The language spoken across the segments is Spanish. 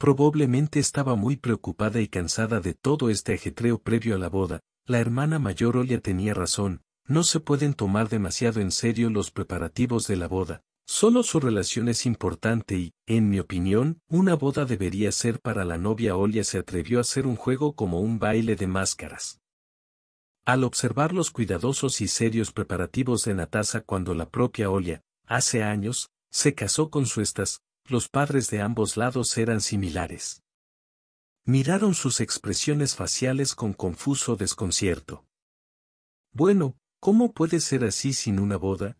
Probablemente estaba muy preocupada y cansada de todo este ajetreo previo a la boda. La hermana mayor Olia tenía razón, no se pueden tomar demasiado en serio los preparativos de la boda. Solo su relación es importante y, en mi opinión, una boda debería ser para la novia Olia se atrevió a hacer un juego como un baile de máscaras. Al observar los cuidadosos y serios preparativos de Natasa cuando la propia Olia, hace años, se casó con su Suestas, los padres de ambos lados eran similares. Miraron sus expresiones faciales con confuso desconcierto. Bueno, ¿cómo puede ser así sin una boda?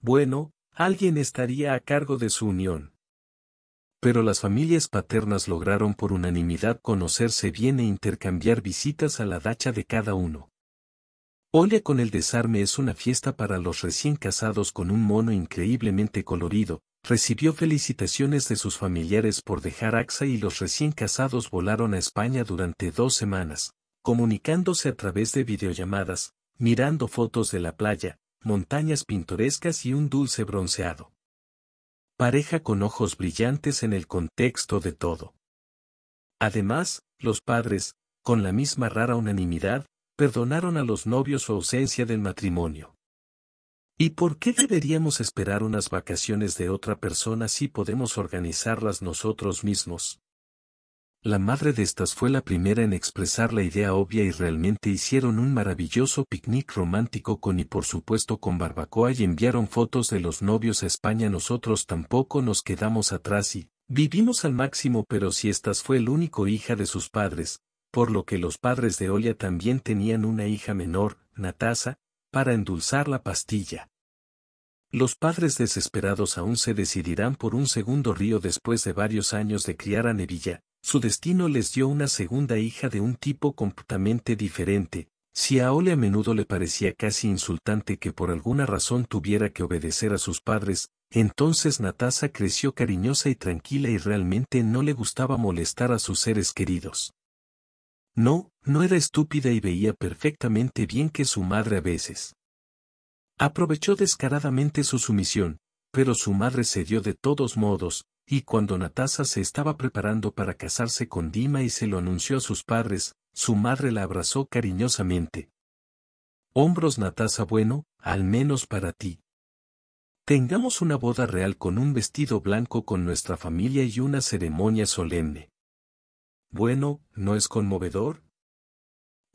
Bueno, alguien estaría a cargo de su unión. Pero las familias paternas lograron por unanimidad conocerse bien e intercambiar visitas a la dacha de cada uno. Olia con el desarme es una fiesta para los recién casados con un mono increíblemente colorido, Recibió felicitaciones de sus familiares por dejar AXA y los recién casados volaron a España durante dos semanas, comunicándose a través de videollamadas, mirando fotos de la playa, montañas pintorescas y un dulce bronceado. Pareja con ojos brillantes en el contexto de todo. Además, los padres, con la misma rara unanimidad, perdonaron a los novios su ausencia del matrimonio. ¿Y por qué deberíamos esperar unas vacaciones de otra persona si podemos organizarlas nosotros mismos? La madre de estas fue la primera en expresar la idea obvia y realmente hicieron un maravilloso picnic romántico con y por supuesto con barbacoa y enviaron fotos de los novios a España. Nosotros tampoco nos quedamos atrás y vivimos al máximo pero si estas fue el único hija de sus padres, por lo que los padres de Olia también tenían una hija menor, Natasa, para endulzar la pastilla. Los padres desesperados aún se decidirán por un segundo río después de varios años de criar a Nevilla, su destino les dio una segunda hija de un tipo completamente diferente, si a Ole a menudo le parecía casi insultante que por alguna razón tuviera que obedecer a sus padres, entonces Natasa creció cariñosa y tranquila y realmente no le gustaba molestar a sus seres queridos. No, no era estúpida y veía perfectamente bien que su madre a veces. Aprovechó descaradamente su sumisión, pero su madre cedió de todos modos, y cuando Natasa se estaba preparando para casarse con Dima y se lo anunció a sus padres, su madre la abrazó cariñosamente. Hombros Natasa bueno, al menos para ti. Tengamos una boda real con un vestido blanco con nuestra familia y una ceremonia solemne. Bueno, ¿no es conmovedor?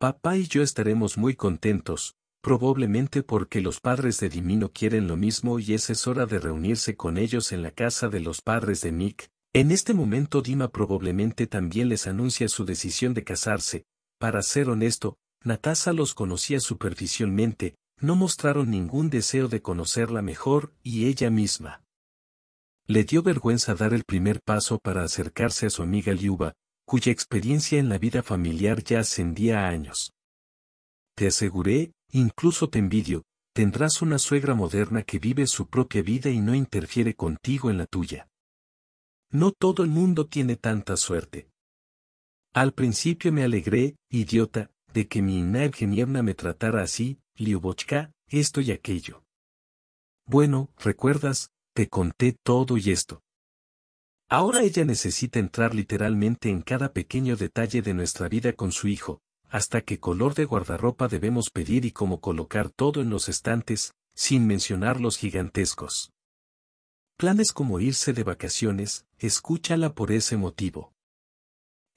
Papá y yo estaremos muy contentos, probablemente porque los padres de Dimino quieren lo mismo y es es hora de reunirse con ellos en la casa de los padres de Mick. En este momento Dima probablemente también les anuncia su decisión de casarse. Para ser honesto, Natasa los conocía superficialmente, no mostraron ningún deseo de conocerla mejor y ella misma. Le dio vergüenza dar el primer paso para acercarse a su amiga Liuba, cuya experiencia en la vida familiar ya ascendía a años. Te aseguré, incluso te envidio, tendrás una suegra moderna que vive su propia vida y no interfiere contigo en la tuya. No todo el mundo tiene tanta suerte. Al principio me alegré, idiota, de que mi Ina Evgenievna me tratara así, Liubochka, esto y aquello. Bueno, recuerdas, te conté todo y esto. Ahora ella necesita entrar literalmente en cada pequeño detalle de nuestra vida con su hijo, hasta qué color de guardarropa debemos pedir y cómo colocar todo en los estantes, sin mencionar los gigantescos. Planes como irse de vacaciones, escúchala por ese motivo.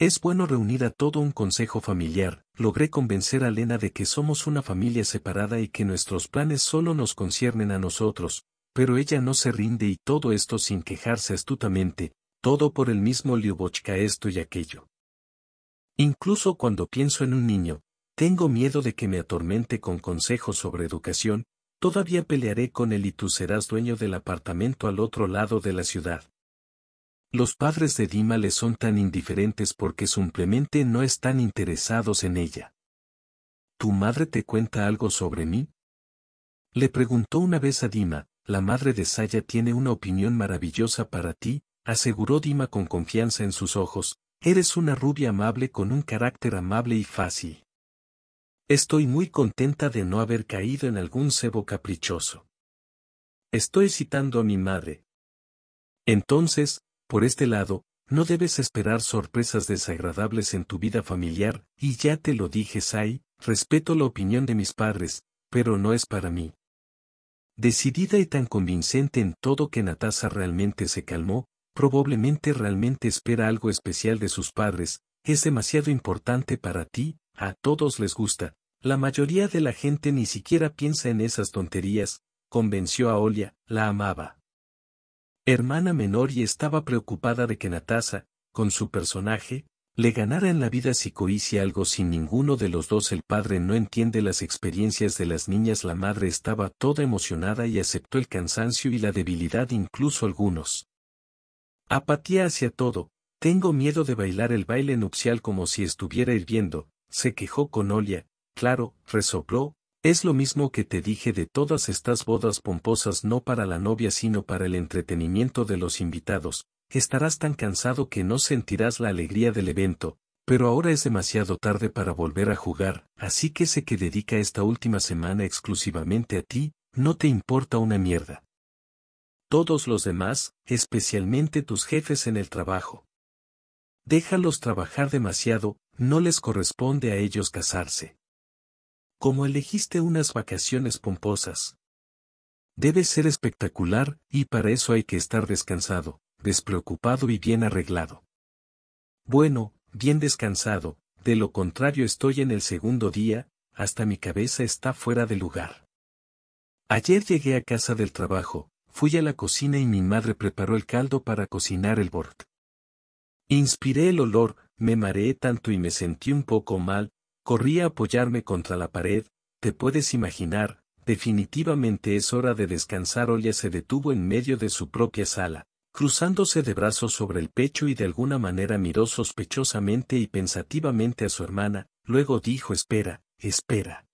Es bueno reunir a todo un consejo familiar, logré convencer a Lena de que somos una familia separada y que nuestros planes solo nos conciernen a nosotros, pero ella no se rinde y todo esto sin quejarse astutamente, todo por el mismo Liubochka esto y aquello. Incluso cuando pienso en un niño, tengo miedo de que me atormente con consejos sobre educación, todavía pelearé con él y tú serás dueño del apartamento al otro lado de la ciudad. Los padres de Dima le son tan indiferentes porque simplemente no están interesados en ella. ¿Tu madre te cuenta algo sobre mí? Le preguntó una vez a Dima, la madre de Saya tiene una opinión maravillosa para ti, aseguró Dima con confianza en sus ojos, eres una rubia amable con un carácter amable y fácil. Estoy muy contenta de no haber caído en algún cebo caprichoso. Estoy citando a mi madre. Entonces, por este lado, no debes esperar sorpresas desagradables en tu vida familiar, y ya te lo dije, Sai, respeto la opinión de mis padres, pero no es para mí. Decidida y tan convincente en todo que Natasa realmente se calmó, probablemente realmente espera algo especial de sus padres, es demasiado importante para ti, a todos les gusta, la mayoría de la gente ni siquiera piensa en esas tonterías, convenció a Olia, la amaba. Hermana menor y estaba preocupada de que Natasa, con su personaje, le ganara en la vida si cohice algo sin ninguno de los dos. El padre no entiende las experiencias de las niñas. La madre estaba toda emocionada y aceptó el cansancio y la debilidad incluso algunos Apatía hacia todo, tengo miedo de bailar el baile nupcial como si estuviera hirviendo, se quejó con Olia, claro, resopló, es lo mismo que te dije de todas estas bodas pomposas no para la novia sino para el entretenimiento de los invitados, estarás tan cansado que no sentirás la alegría del evento, pero ahora es demasiado tarde para volver a jugar, así que sé que dedica esta última semana exclusivamente a ti, no te importa una mierda todos los demás, especialmente tus jefes en el trabajo. Déjalos trabajar demasiado, no les corresponde a ellos casarse. Como elegiste unas vacaciones pomposas. Debe ser espectacular, y para eso hay que estar descansado, despreocupado y bien arreglado. Bueno, bien descansado, de lo contrario estoy en el segundo día, hasta mi cabeza está fuera de lugar. Ayer llegué a casa del trabajo, fui a la cocina y mi madre preparó el caldo para cocinar el bord. Inspiré el olor, me mareé tanto y me sentí un poco mal, corrí a apoyarme contra la pared, te puedes imaginar, definitivamente es hora de descansar. Olia se detuvo en medio de su propia sala, cruzándose de brazos sobre el pecho y de alguna manera miró sospechosamente y pensativamente a su hermana, luego dijo espera, espera.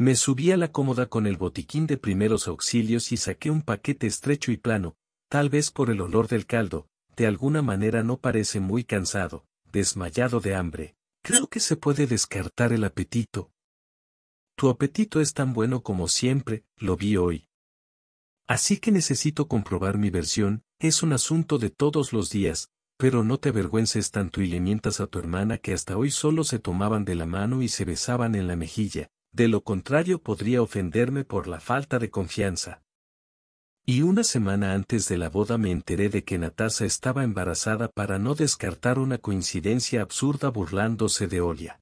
Me subí a la cómoda con el botiquín de primeros auxilios y saqué un paquete estrecho y plano, tal vez por el olor del caldo, de alguna manera no parece muy cansado, desmayado de hambre. Creo que se puede descartar el apetito. Tu apetito es tan bueno como siempre, lo vi hoy. Así que necesito comprobar mi versión, es un asunto de todos los días, pero no te avergüences tanto y le mientas a tu hermana que hasta hoy solo se tomaban de la mano y se besaban en la mejilla, de lo contrario podría ofenderme por la falta de confianza. Y una semana antes de la boda me enteré de que Natasa estaba embarazada para no descartar una coincidencia absurda burlándose de Olia.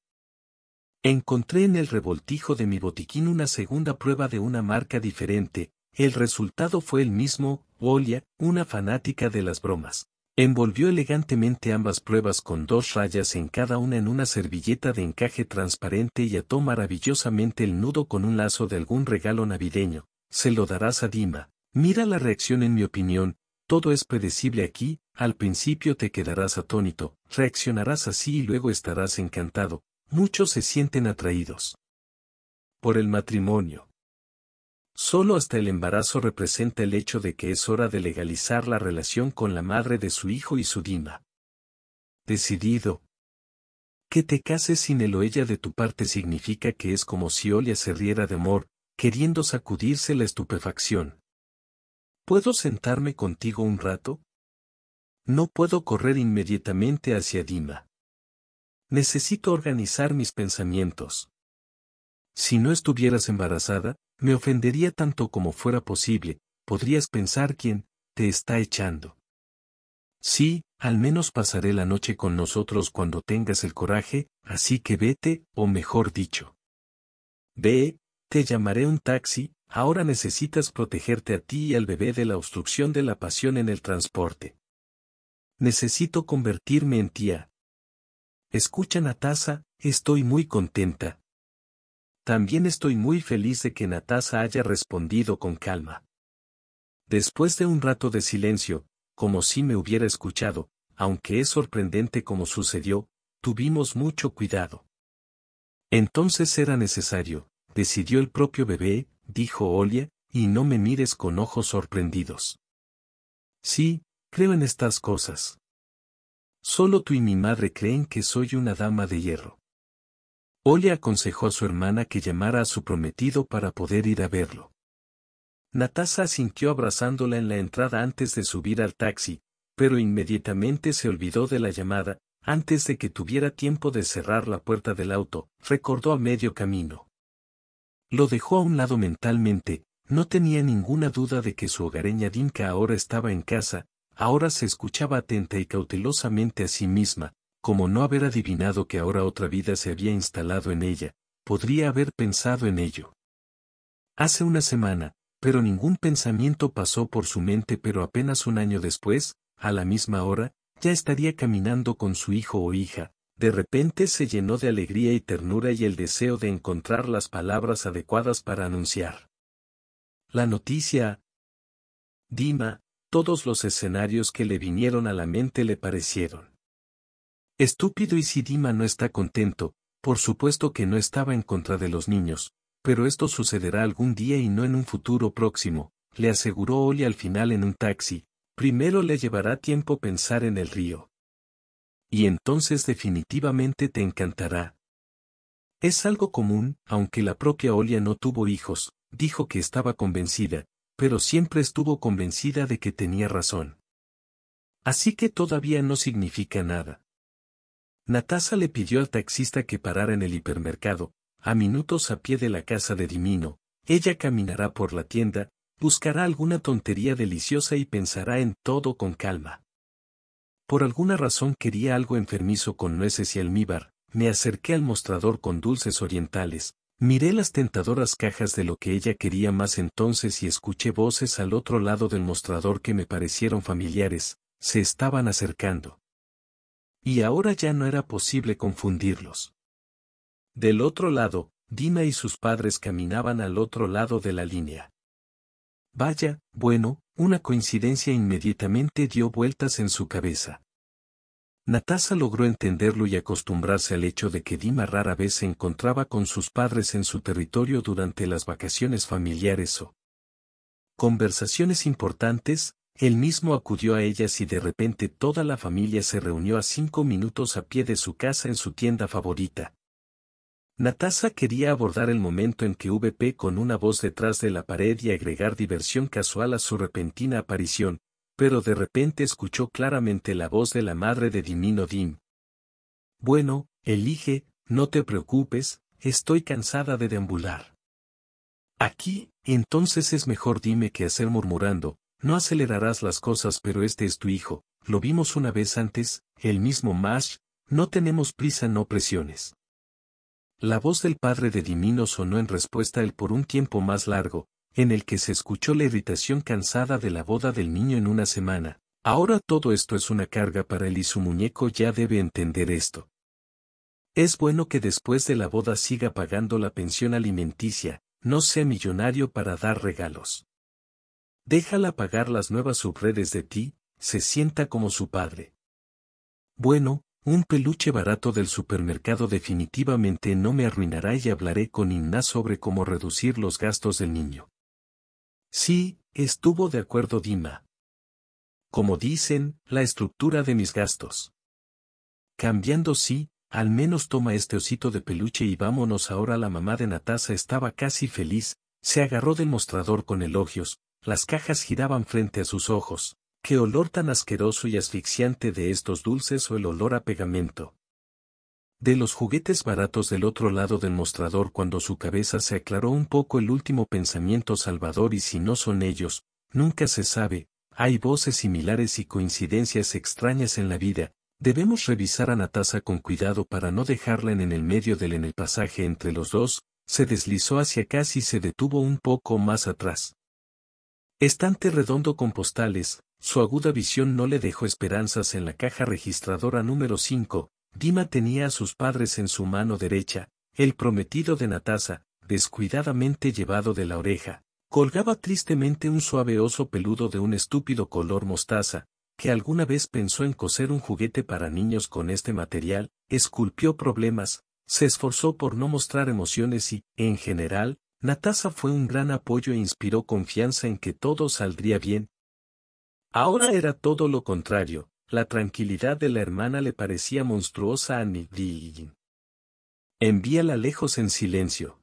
Encontré en el revoltijo de mi botiquín una segunda prueba de una marca diferente, el resultado fue el mismo, Olia, una fanática de las bromas. Envolvió elegantemente ambas pruebas con dos rayas en cada una en una servilleta de encaje transparente y ató maravillosamente el nudo con un lazo de algún regalo navideño. Se lo darás a Dima. Mira la reacción en mi opinión, todo es predecible aquí, al principio te quedarás atónito, reaccionarás así y luego estarás encantado. Muchos se sienten atraídos por el matrimonio. Solo hasta el embarazo representa el hecho de que es hora de legalizar la relación con la madre de su hijo y su dima. Decidido. Que te cases sin el o ella de tu parte significa que es como si Olia se riera de amor, queriendo sacudirse la estupefacción. ¿Puedo sentarme contigo un rato? No puedo correr inmediatamente hacia Dima. Necesito organizar mis pensamientos. Si no estuvieras embarazada, me ofendería tanto como fuera posible, podrías pensar quién te está echando. Sí, al menos pasaré la noche con nosotros cuando tengas el coraje, así que vete, o mejor dicho. Ve, te llamaré un taxi, ahora necesitas protegerte a ti y al bebé de la obstrucción de la pasión en el transporte. Necesito convertirme en tía. Escucha Natasa, estoy muy contenta, también estoy muy feliz de que Natasha haya respondido con calma. Después de un rato de silencio, como si me hubiera escuchado, aunque es sorprendente como sucedió, tuvimos mucho cuidado. Entonces era necesario, decidió el propio bebé, dijo Olia, y no me mires con ojos sorprendidos. Sí, creo en estas cosas. Solo tú y mi madre creen que soy una dama de hierro. Ole aconsejó a su hermana que llamara a su prometido para poder ir a verlo. Natasa asintió abrazándola en la entrada antes de subir al taxi, pero inmediatamente se olvidó de la llamada, antes de que tuviera tiempo de cerrar la puerta del auto, recordó a medio camino. Lo dejó a un lado mentalmente, no tenía ninguna duda de que su hogareña Dinka ahora estaba en casa, ahora se escuchaba atenta y cautelosamente a sí misma, como no haber adivinado que ahora otra vida se había instalado en ella, podría haber pensado en ello. Hace una semana, pero ningún pensamiento pasó por su mente pero apenas un año después, a la misma hora, ya estaría caminando con su hijo o hija, de repente se llenó de alegría y ternura y el deseo de encontrar las palabras adecuadas para anunciar. La noticia. Dima, todos los escenarios que le vinieron a la mente le parecieron Estúpido y Dima no está contento, por supuesto que no estaba en contra de los niños, pero esto sucederá algún día y no en un futuro próximo, le aseguró Olia al final en un taxi, primero le llevará tiempo pensar en el río. Y entonces definitivamente te encantará. Es algo común, aunque la propia Olia no tuvo hijos, dijo que estaba convencida, pero siempre estuvo convencida de que tenía razón. Así que todavía no significa nada. Natasa le pidió al taxista que parara en el hipermercado, a minutos a pie de la casa de Dimino, ella caminará por la tienda, buscará alguna tontería deliciosa y pensará en todo con calma. Por alguna razón quería algo enfermizo con nueces y almíbar, me acerqué al mostrador con dulces orientales, miré las tentadoras cajas de lo que ella quería más entonces y escuché voces al otro lado del mostrador que me parecieron familiares, se estaban acercando. Y ahora ya no era posible confundirlos. Del otro lado, Dima y sus padres caminaban al otro lado de la línea. Vaya, bueno, una coincidencia inmediatamente dio vueltas en su cabeza. Natasa logró entenderlo y acostumbrarse al hecho de que Dima rara vez se encontraba con sus padres en su territorio durante las vacaciones familiares o conversaciones importantes, él mismo acudió a ellas y de repente toda la familia se reunió a cinco minutos a pie de su casa en su tienda favorita. Natasa quería abordar el momento en que VP con una voz detrás de la pared y agregar diversión casual a su repentina aparición, pero de repente escuchó claramente la voz de la madre de Dimino Dim. Bueno, elige, no te preocupes, estoy cansada de deambular. Aquí, entonces es mejor dime que hacer murmurando, no acelerarás las cosas pero este es tu hijo, lo vimos una vez antes, el mismo Mash, no tenemos prisa no presiones. La voz del padre de Dimino sonó en respuesta él por un tiempo más largo, en el que se escuchó la irritación cansada de la boda del niño en una semana. Ahora todo esto es una carga para él y su muñeco ya debe entender esto. Es bueno que después de la boda siga pagando la pensión alimenticia, no sea millonario para dar regalos. Déjala pagar las nuevas subredes de ti, se sienta como su padre. Bueno, un peluche barato del supermercado definitivamente no me arruinará y hablaré con Inna sobre cómo reducir los gastos del niño. Sí, estuvo de acuerdo Dima. Como dicen, la estructura de mis gastos. Cambiando sí, al menos toma este osito de peluche y vámonos ahora la mamá de Natasa estaba casi feliz, se agarró del mostrador con elogios, las cajas giraban frente a sus ojos. Qué olor tan asqueroso y asfixiante de estos dulces o el olor a pegamento. De los juguetes baratos del otro lado del mostrador cuando su cabeza se aclaró un poco el último pensamiento salvador y si no son ellos, nunca se sabe, hay voces similares y coincidencias extrañas en la vida, debemos revisar a Natasa con cuidado para no dejarla en el medio del en el pasaje entre los dos, se deslizó hacia casi y se detuvo un poco más atrás. Estante redondo con postales, su aguda visión no le dejó esperanzas en la caja registradora número 5. Dima tenía a sus padres en su mano derecha, el prometido de Natasa, descuidadamente llevado de la oreja. Colgaba tristemente un suave oso peludo de un estúpido color mostaza, que alguna vez pensó en coser un juguete para niños con este material, esculpió problemas, se esforzó por no mostrar emociones y, en general, Natasa fue un gran apoyo e inspiró confianza en que todo saldría bien. Ahora era todo lo contrario, la tranquilidad de la hermana le parecía monstruosa a Nidijin. Envíala lejos en silencio.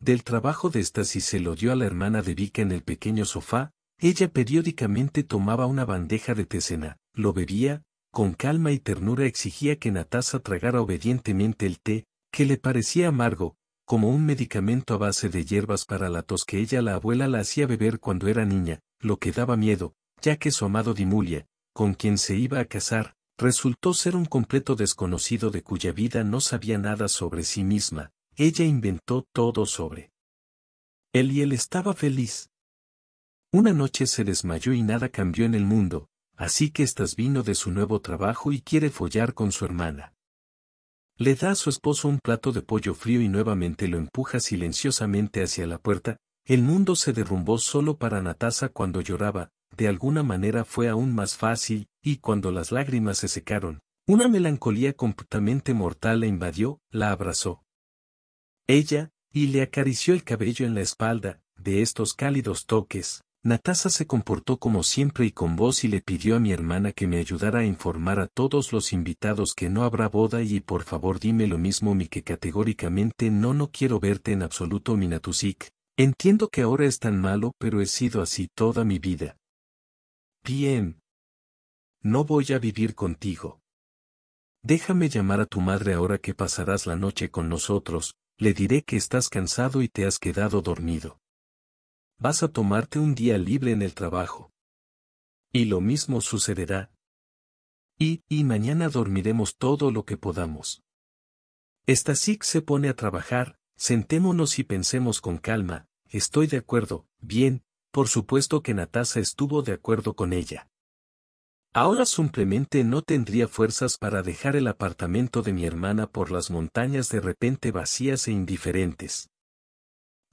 Del trabajo de estas y se lo dio a la hermana de Vika en el pequeño sofá, ella periódicamente tomaba una bandeja de tecena, lo bebía, con calma y ternura exigía que Natasa tragara obedientemente el té, que le parecía amargo, como un medicamento a base de hierbas para la tos que ella la abuela la hacía beber cuando era niña, lo que daba miedo, ya que su amado Dimulia, con quien se iba a casar, resultó ser un completo desconocido de cuya vida no sabía nada sobre sí misma, ella inventó todo sobre él y él estaba feliz. Una noche se desmayó y nada cambió en el mundo, así que estás vino de su nuevo trabajo y quiere follar con su hermana. Le da a su esposo un plato de pollo frío y nuevamente lo empuja silenciosamente hacia la puerta, el mundo se derrumbó solo para Natasa cuando lloraba, de alguna manera fue aún más fácil, y cuando las lágrimas se secaron, una melancolía completamente mortal la invadió, la abrazó. Ella, y le acarició el cabello en la espalda, de estos cálidos toques, Natasa se comportó como siempre y con voz y le pidió a mi hermana que me ayudara a informar a todos los invitados que no habrá boda y por favor dime lo mismo mi que categóricamente no no quiero verte en absoluto Minatusik, entiendo que ahora es tan malo pero he sido así toda mi vida. Bien. No voy a vivir contigo. Déjame llamar a tu madre ahora que pasarás la noche con nosotros, le diré que estás cansado y te has quedado dormido vas a tomarte un día libre en el trabajo. Y lo mismo sucederá. Y, y mañana dormiremos todo lo que podamos. Esta SIC se pone a trabajar, sentémonos y pensemos con calma, estoy de acuerdo, bien, por supuesto que Natasa estuvo de acuerdo con ella. Ahora simplemente no tendría fuerzas para dejar el apartamento de mi hermana por las montañas de repente vacías e indiferentes.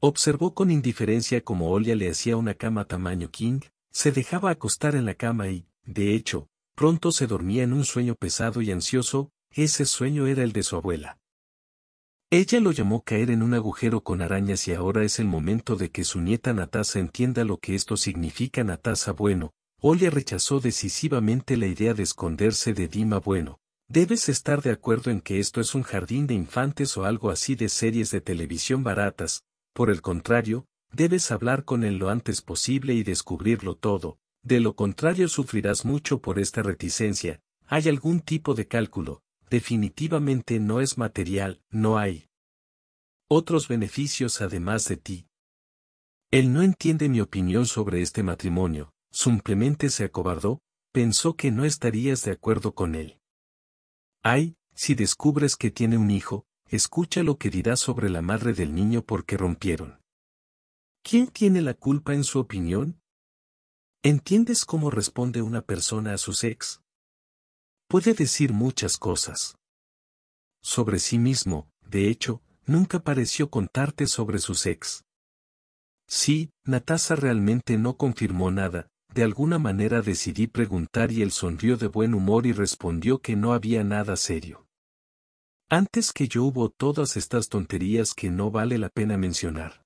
Observó con indiferencia cómo Olia le hacía una cama tamaño king, se dejaba acostar en la cama y, de hecho, pronto se dormía en un sueño pesado y ansioso, ese sueño era el de su abuela. Ella lo llamó caer en un agujero con arañas y ahora es el momento de que su nieta Natasa entienda lo que esto significa Natasa bueno. Olia rechazó decisivamente la idea de esconderse de Dima bueno. Debes estar de acuerdo en que esto es un jardín de infantes o algo así de series de televisión baratas, por el contrario, debes hablar con él lo antes posible y descubrirlo todo, de lo contrario sufrirás mucho por esta reticencia, hay algún tipo de cálculo, definitivamente no es material, no hay otros beneficios además de ti. Él no entiende mi opinión sobre este matrimonio, simplemente se acobardó, pensó que no estarías de acuerdo con él. Ay, si descubres que tiene un hijo, escucha lo que dirá sobre la madre del niño porque rompieron. ¿Quién tiene la culpa en su opinión? ¿Entiendes cómo responde una persona a su ex? Puede decir muchas cosas. Sobre sí mismo, de hecho, nunca pareció contarte sobre sus ex. Sí, Natasha realmente no confirmó nada, de alguna manera decidí preguntar y él sonrió de buen humor y respondió que no había nada serio. Antes que yo hubo todas estas tonterías que no vale la pena mencionar.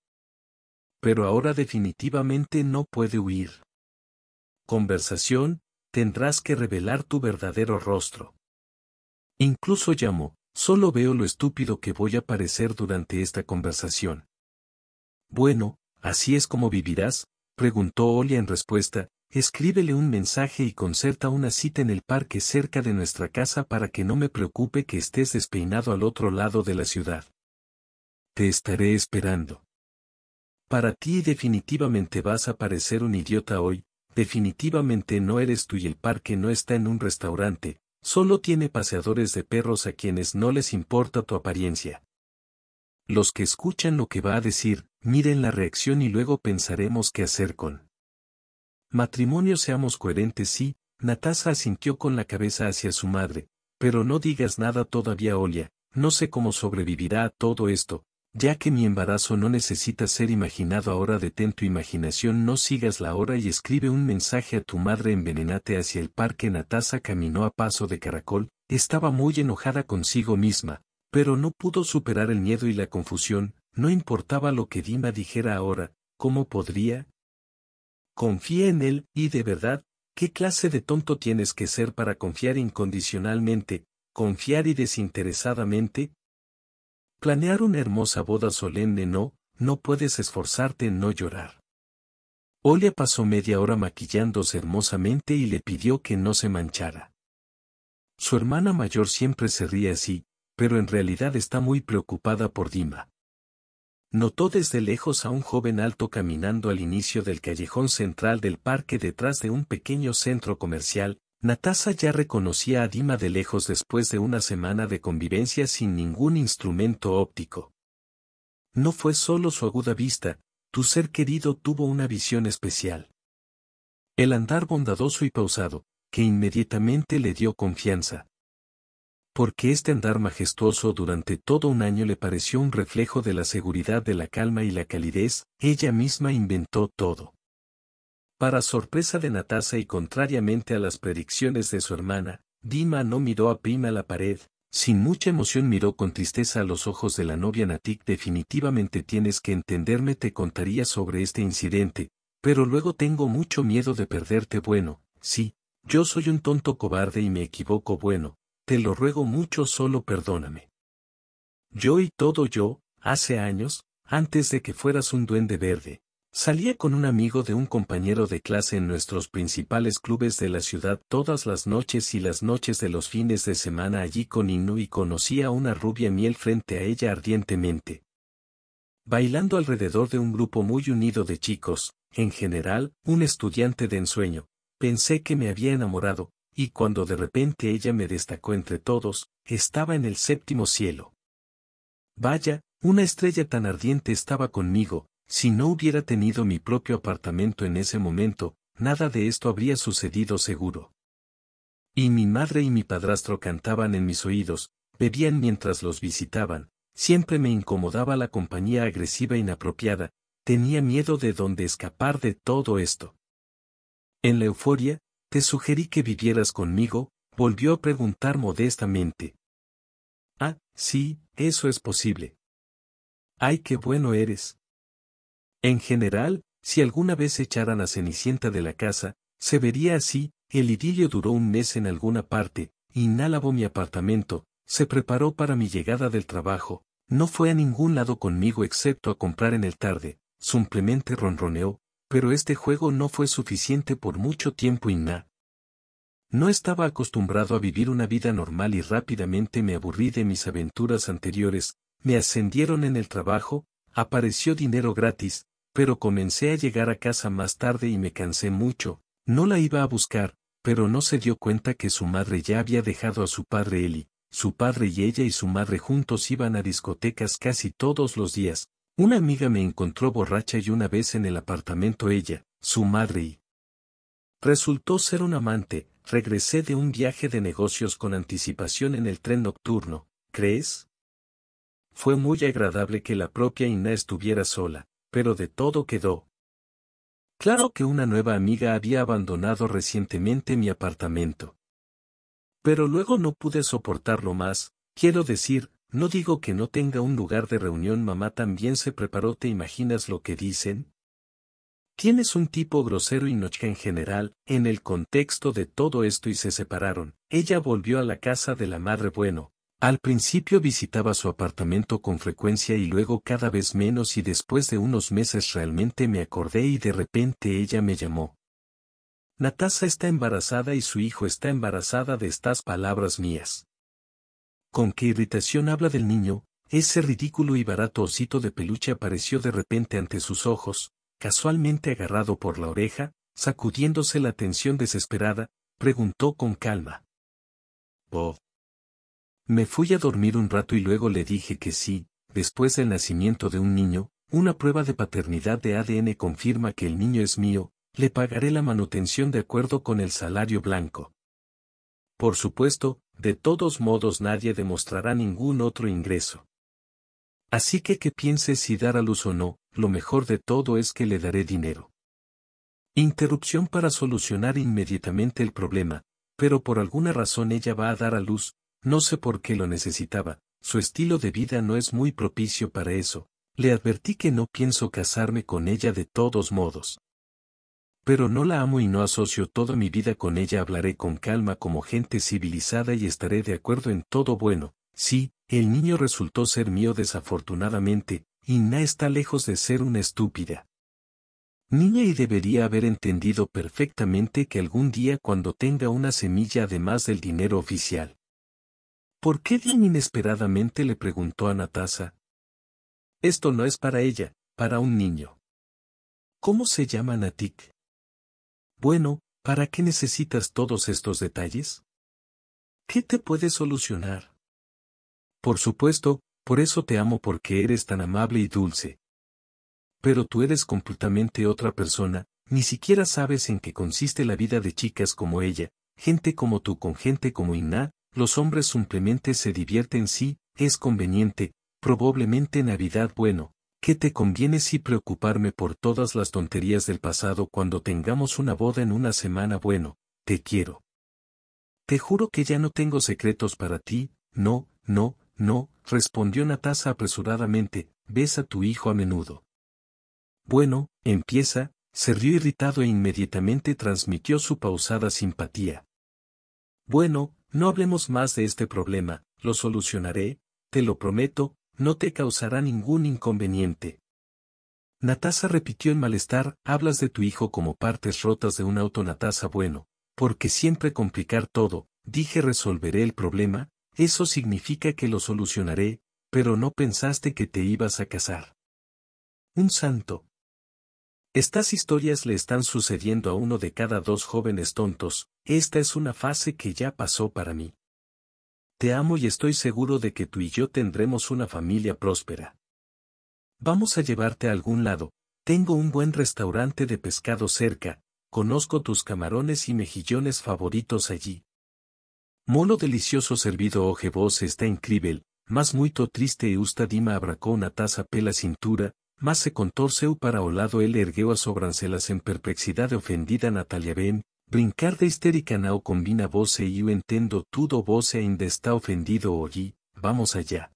Pero ahora definitivamente no puede huir. Conversación, tendrás que revelar tu verdadero rostro. Incluso llamo, solo veo lo estúpido que voy a parecer durante esta conversación. Bueno, así es como vivirás, preguntó Olia en respuesta, Escríbele un mensaje y concerta una cita en el parque cerca de nuestra casa para que no me preocupe que estés despeinado al otro lado de la ciudad. Te estaré esperando. Para ti definitivamente vas a parecer un idiota hoy, definitivamente no eres tú y el parque no está en un restaurante, solo tiene paseadores de perros a quienes no les importa tu apariencia. Los que escuchan lo que va a decir, miren la reacción y luego pensaremos qué hacer con Matrimonio seamos coherentes sí, Natasha asintió con la cabeza hacia su madre, pero no digas nada todavía Olia, no sé cómo sobrevivirá a todo esto, ya que mi embarazo no necesita ser imaginado ahora detén tu imaginación no sigas la hora y escribe un mensaje a tu madre envenenate hacia el parque Natasa caminó a paso de caracol, estaba muy enojada consigo misma, pero no pudo superar el miedo y la confusión, no importaba lo que Dima dijera ahora, ¿cómo podría, confía en él, y de verdad, ¿qué clase de tonto tienes que ser para confiar incondicionalmente, confiar y desinteresadamente? Planear una hermosa boda solemne no, no puedes esforzarte en no llorar. Olia pasó media hora maquillándose hermosamente y le pidió que no se manchara. Su hermana mayor siempre se ríe así, pero en realidad está muy preocupada por Dima. Notó desde lejos a un joven alto caminando al inicio del callejón central del parque detrás de un pequeño centro comercial. Natasa ya reconocía a Dima de lejos después de una semana de convivencia sin ningún instrumento óptico. No fue solo su aguda vista, tu ser querido tuvo una visión especial. El andar bondadoso y pausado, que inmediatamente le dio confianza porque este andar majestuoso durante todo un año le pareció un reflejo de la seguridad de la calma y la calidez, ella misma inventó todo. Para sorpresa de Natasa y contrariamente a las predicciones de su hermana, Dima no miró a Prima la pared, sin mucha emoción miró con tristeza a los ojos de la novia Natik definitivamente tienes que entenderme te contaría sobre este incidente, pero luego tengo mucho miedo de perderte bueno, sí, yo soy un tonto cobarde y me equivoco bueno, te lo ruego mucho solo perdóname. Yo y todo yo, hace años, antes de que fueras un duende verde, salía con un amigo de un compañero de clase en nuestros principales clubes de la ciudad todas las noches y las noches de los fines de semana allí con Inu y conocía a una rubia miel frente a ella ardientemente. Bailando alrededor de un grupo muy unido de chicos, en general, un estudiante de ensueño, pensé que me había enamorado, y cuando de repente ella me destacó entre todos, estaba en el séptimo cielo. Vaya, una estrella tan ardiente estaba conmigo, si no hubiera tenido mi propio apartamento en ese momento, nada de esto habría sucedido seguro. Y mi madre y mi padrastro cantaban en mis oídos, bebían mientras los visitaban, siempre me incomodaba la compañía agresiva e inapropiada, tenía miedo de dónde escapar de todo esto. En la euforia, te sugerí que vivieras conmigo, volvió a preguntar modestamente. Ah, sí, eso es posible. ¡Ay, qué bueno eres! En general, si alguna vez echaran a Cenicienta de la casa, se vería así, el idilio duró un mes en alguna parte, inhalabó mi apartamento, se preparó para mi llegada del trabajo, no fue a ningún lado conmigo excepto a comprar en el tarde, simplemente ronroneó, pero este juego no fue suficiente por mucho tiempo y nada. No estaba acostumbrado a vivir una vida normal y rápidamente me aburrí de mis aventuras anteriores, me ascendieron en el trabajo, apareció dinero gratis, pero comencé a llegar a casa más tarde y me cansé mucho, no la iba a buscar, pero no se dio cuenta que su madre ya había dejado a su padre Eli, su padre y ella y su madre juntos iban a discotecas casi todos los días, una amiga me encontró borracha y una vez en el apartamento ella, su madre y... Resultó ser un amante, regresé de un viaje de negocios con anticipación en el tren nocturno, ¿crees? Fue muy agradable que la propia Iná estuviera sola, pero de todo quedó. Claro que una nueva amiga había abandonado recientemente mi apartamento. Pero luego no pude soportarlo más, quiero decir, no digo que no tenga un lugar de reunión, mamá también se preparó, ¿te imaginas lo que dicen? Tienes un tipo grosero y noche en general, en el contexto de todo esto y se separaron. Ella volvió a la casa de la madre bueno. Al principio visitaba su apartamento con frecuencia y luego cada vez menos y después de unos meses realmente me acordé y de repente ella me llamó. Natasa está embarazada y su hijo está embarazada de estas palabras mías con qué irritación habla del niño, ese ridículo y barato osito de peluche apareció de repente ante sus ojos, casualmente agarrado por la oreja, sacudiéndose la tensión desesperada, preguntó con calma. "Oh, Me fui a dormir un rato y luego le dije que sí, después del nacimiento de un niño, una prueba de paternidad de ADN confirma que el niño es mío, le pagaré la manutención de acuerdo con el salario blanco. Por supuesto, de todos modos nadie demostrará ningún otro ingreso. Así que que piense si dar a luz o no, lo mejor de todo es que le daré dinero. Interrupción para solucionar inmediatamente el problema, pero por alguna razón ella va a dar a luz, no sé por qué lo necesitaba, su estilo de vida no es muy propicio para eso, le advertí que no pienso casarme con ella de todos modos. Pero no la amo y no asocio toda mi vida con ella. Hablaré con calma como gente civilizada y estaré de acuerdo en todo bueno. Sí, el niño resultó ser mío desafortunadamente, y Na está lejos de ser una estúpida. Niña y debería haber entendido perfectamente que algún día cuando tenga una semilla además del dinero oficial. ¿Por qué bien inesperadamente le preguntó a Natasa? Esto no es para ella, para un niño. ¿Cómo se llama Natik? Bueno, ¿para qué necesitas todos estos detalles? ¿Qué te puede solucionar? Por supuesto, por eso te amo porque eres tan amable y dulce. Pero tú eres completamente otra persona, ni siquiera sabes en qué consiste la vida de chicas como ella, gente como tú con gente como Inna, los hombres simplemente se divierten si, sí, es conveniente, probablemente Navidad bueno, ¿Qué te conviene si preocuparme por todas las tonterías del pasado cuando tengamos una boda en una semana? Bueno, te quiero. Te juro que ya no tengo secretos para ti, no, no, no, respondió Natasa apresuradamente, ves a tu hijo a menudo. Bueno, empieza, se rió irritado e inmediatamente transmitió su pausada simpatía. Bueno, no hablemos más de este problema, lo solucionaré, te lo prometo, no te causará ningún inconveniente. Natasa repitió en malestar, hablas de tu hijo como partes rotas de un auto Natasa bueno, porque siempre complicar todo, dije resolveré el problema, eso significa que lo solucionaré, pero no pensaste que te ibas a casar. Un santo. Estas historias le están sucediendo a uno de cada dos jóvenes tontos, esta es una fase que ya pasó para mí. Te amo y estoy seguro de que tú y yo tendremos una familia próspera. Vamos a llevarte a algún lado, tengo un buen restaurante de pescado cerca, conozco tus camarones y mejillones favoritos allí. Molo delicioso servido oje oh vos está increíble, más muito triste y usta dima abracó una taza pela cintura, más se contorceu oh, para o lado él ergueo a sobrancelas en perplexidad ofendida Natalia Ben, Brincar de histérica este no combina voce y yo entiendo todo voce ainda e está ofendido hoy, vamos allá.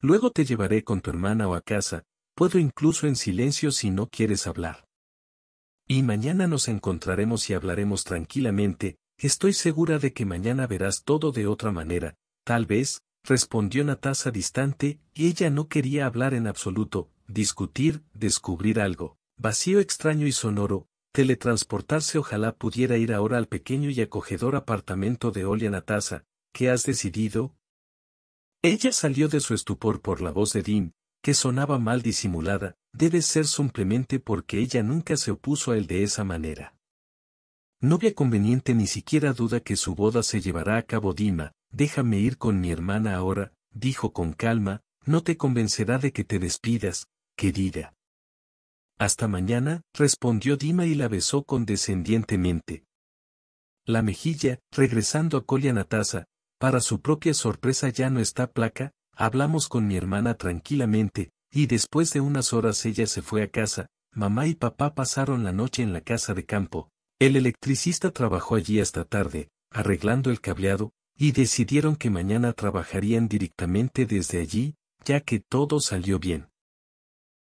Luego te llevaré con tu hermana o a casa, puedo incluso en silencio si no quieres hablar. Y mañana nos encontraremos y hablaremos tranquilamente, estoy segura de que mañana verás todo de otra manera, tal vez, respondió Natasa distante, y ella no quería hablar en absoluto, discutir, descubrir algo, vacío extraño y sonoro, teletransportarse ojalá pudiera ir ahora al pequeño y acogedor apartamento de Olia Natasa, ¿qué has decidido? Ella salió de su estupor por la voz de Dim, que sonaba mal disimulada, debe ser simplemente porque ella nunca se opuso a él de esa manera. No había conveniente ni siquiera duda que su boda se llevará a cabo Dima, déjame ir con mi hermana ahora, dijo con calma, no te convencerá de que te despidas, querida. Hasta mañana, respondió Dima y la besó condescendientemente. La mejilla, regresando a Natasa, para su propia sorpresa ya no está placa, hablamos con mi hermana tranquilamente, y después de unas horas ella se fue a casa, mamá y papá pasaron la noche en la casa de campo, el electricista trabajó allí hasta tarde, arreglando el cableado, y decidieron que mañana trabajarían directamente desde allí, ya que todo salió bien.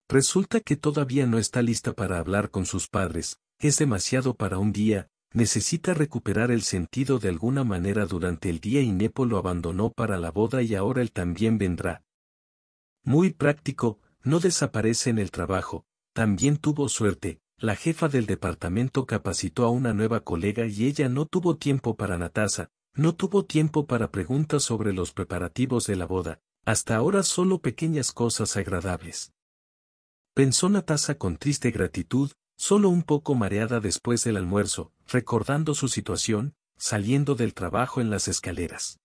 Resulta que todavía no está lista para hablar con sus padres, es demasiado para un día, necesita recuperar el sentido de alguna manera durante el día y Nepo lo abandonó para la boda y ahora él también vendrá. Muy práctico, no desaparece en el trabajo, también tuvo suerte, la jefa del departamento capacitó a una nueva colega y ella no tuvo tiempo para Natasa, no tuvo tiempo para preguntas sobre los preparativos de la boda, hasta ahora solo pequeñas cosas agradables. Pensó Natasa con triste gratitud, solo un poco mareada después del almuerzo, recordando su situación, saliendo del trabajo en las escaleras.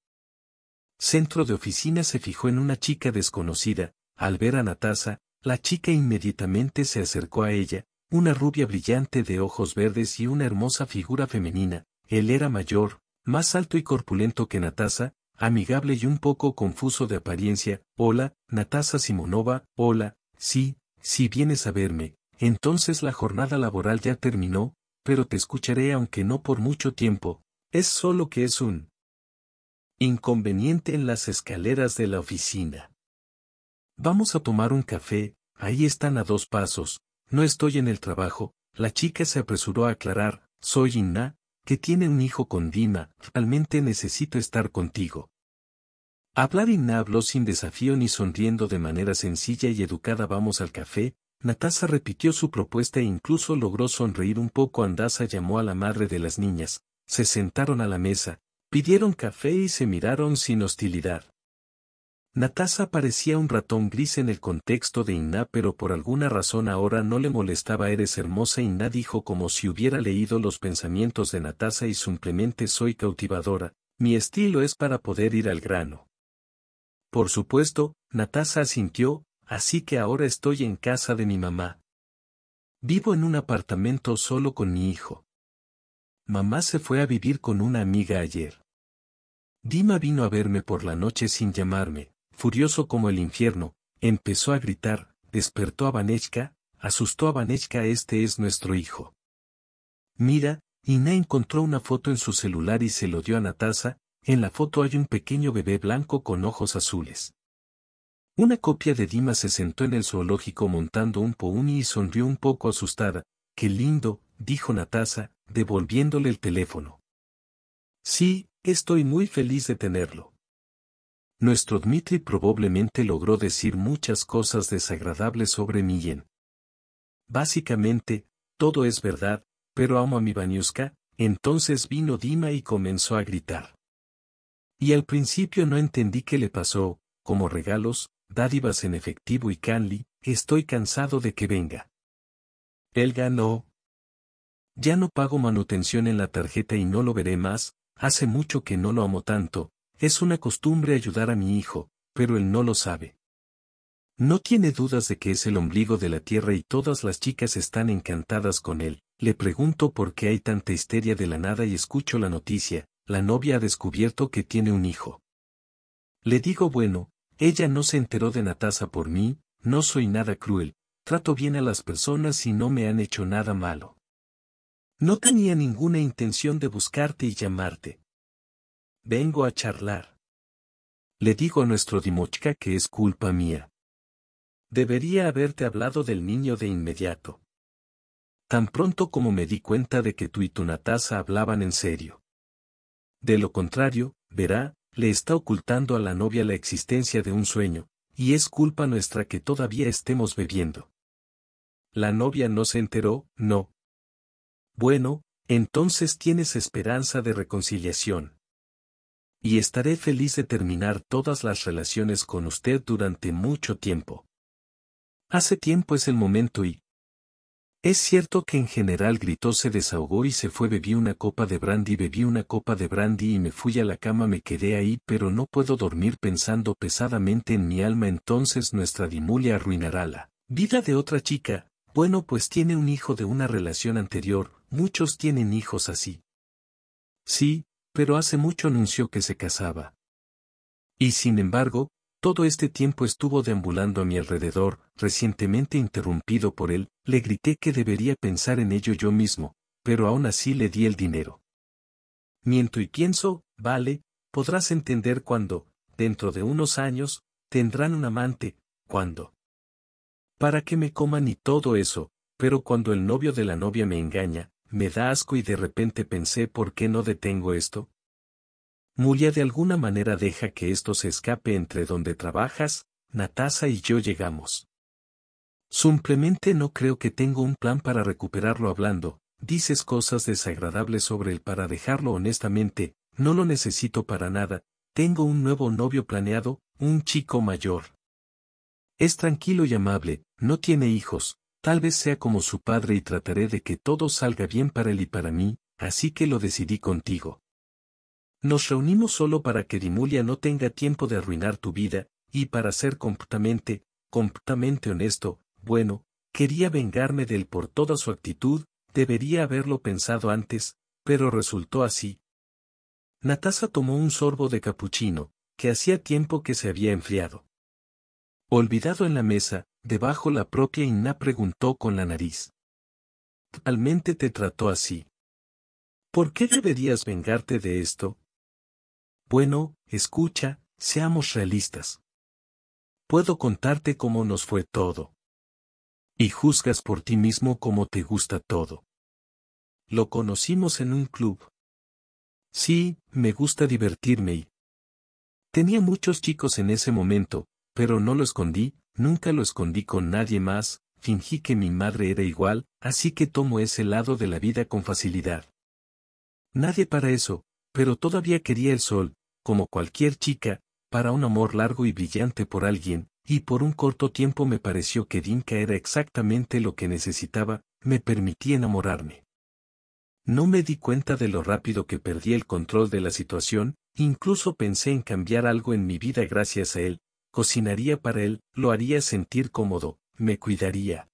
Centro de oficina se fijó en una chica desconocida, al ver a Natasa, la chica inmediatamente se acercó a ella, una rubia brillante de ojos verdes y una hermosa figura femenina, él era mayor, más alto y corpulento que Natasa, amigable y un poco confuso de apariencia, hola, Natasa Simonova, hola, sí, si vienes a verme, entonces la jornada laboral ya terminó, pero te escucharé aunque no por mucho tiempo, es solo que es un inconveniente en las escaleras de la oficina. Vamos a tomar un café, ahí están a dos pasos, no estoy en el trabajo, la chica se apresuró a aclarar, soy Inna, que tiene un hijo con Dina, realmente necesito estar contigo. Hablar habló sin desafío ni sonriendo de manera sencilla y educada vamos al café, Natasa repitió su propuesta e incluso logró sonreír un poco. Andasa llamó a la madre de las niñas, se sentaron a la mesa, pidieron café y se miraron sin hostilidad. Natasa parecía un ratón gris en el contexto de Inna pero por alguna razón ahora no le molestaba Eres hermosa Inna dijo como si hubiera leído los pensamientos de Natasa y simplemente soy cautivadora, mi estilo es para poder ir al grano. Por supuesto, Natasha asintió, así que ahora estoy en casa de mi mamá. Vivo en un apartamento solo con mi hijo. Mamá se fue a vivir con una amiga ayer. Dima vino a verme por la noche sin llamarme, furioso como el infierno, empezó a gritar, despertó a Vanechka, asustó a Vanechka este es nuestro hijo. Mira, Ina encontró una foto en su celular y se lo dio a Natasha, en la foto hay un pequeño bebé blanco con ojos azules. Una copia de Dima se sentó en el zoológico montando un pouni y sonrió un poco asustada. ¡Qué lindo! dijo Natasa, devolviéndole el teléfono. Sí, estoy muy feliz de tenerlo. Nuestro Dmitri probablemente logró decir muchas cosas desagradables sobre Millen. Básicamente, todo es verdad, pero amo a mi Baniuska, entonces vino Dima y comenzó a gritar. Y al principio no entendí qué le pasó, como regalos, dádivas en efectivo y canli, estoy cansado de que venga. Él ganó. Ya no pago manutención en la tarjeta y no lo veré más, hace mucho que no lo amo tanto, es una costumbre ayudar a mi hijo, pero él no lo sabe. No tiene dudas de que es el ombligo de la tierra y todas las chicas están encantadas con él. Le pregunto por qué hay tanta histeria de la nada y escucho la noticia, la novia ha descubierto que tiene un hijo. Le digo bueno, ella no se enteró de Natasa por mí, no soy nada cruel, trato bien a las personas y no me han hecho nada malo. No tenía ninguna intención de buscarte y llamarte. Vengo a charlar. Le digo a nuestro Dimochka que es culpa mía. Debería haberte hablado del niño de inmediato. Tan pronto como me di cuenta de que tú y tu Natasa hablaban en serio. De lo contrario, verá, le está ocultando a la novia la existencia de un sueño, y es culpa nuestra que todavía estemos bebiendo. La novia no se enteró, no. Bueno, entonces tienes esperanza de reconciliación. Y estaré feliz de terminar todas las relaciones con usted durante mucho tiempo. Hace tiempo es el momento y, es cierto que en general gritó se desahogó y se fue bebí una copa de brandy bebí una copa de brandy y me fui a la cama me quedé ahí pero no puedo dormir pensando pesadamente en mi alma entonces nuestra dimulia arruinará la vida de otra chica, bueno pues tiene un hijo de una relación anterior, muchos tienen hijos así. Sí, pero hace mucho anunció que se casaba. Y sin embargo, todo este tiempo estuvo deambulando a mi alrededor, recientemente interrumpido por él, le grité que debería pensar en ello yo mismo, pero aún así le di el dinero. Miento y pienso, vale, podrás entender cuando, dentro de unos años, tendrán un amante, ¿cuándo? Para que me coman y todo eso, pero cuando el novio de la novia me engaña, me da asco y de repente pensé por qué no detengo esto, Mulia de alguna manera deja que esto se escape entre donde trabajas, Natasa y yo llegamos. Simplemente no creo que tengo un plan para recuperarlo hablando, dices cosas desagradables sobre él para dejarlo honestamente, no lo necesito para nada, tengo un nuevo novio planeado, un chico mayor. Es tranquilo y amable, no tiene hijos, tal vez sea como su padre y trataré de que todo salga bien para él y para mí, así que lo decidí contigo. Nos reunimos solo para que Dimulia no tenga tiempo de arruinar tu vida, y para ser completamente, completamente honesto, bueno, quería vengarme de él por toda su actitud, debería haberlo pensado antes, pero resultó así. Natasa tomó un sorbo de capuchino, que hacía tiempo que se había enfriado. Olvidado en la mesa, debajo la propia Inna preguntó con la nariz. te trató así. ¿Por qué deberías vengarte de esto, bueno, escucha, seamos realistas. Puedo contarte cómo nos fue todo. Y juzgas por ti mismo cómo te gusta todo. Lo conocimos en un club. Sí, me gusta divertirme y... Tenía muchos chicos en ese momento, pero no lo escondí, nunca lo escondí con nadie más, fingí que mi madre era igual, así que tomo ese lado de la vida con facilidad. Nadie para eso, pero todavía quería el sol, como cualquier chica, para un amor largo y brillante por alguien, y por un corto tiempo me pareció que Dinka era exactamente lo que necesitaba, me permití enamorarme. No me di cuenta de lo rápido que perdí el control de la situación, incluso pensé en cambiar algo en mi vida gracias a él, cocinaría para él, lo haría sentir cómodo, me cuidaría.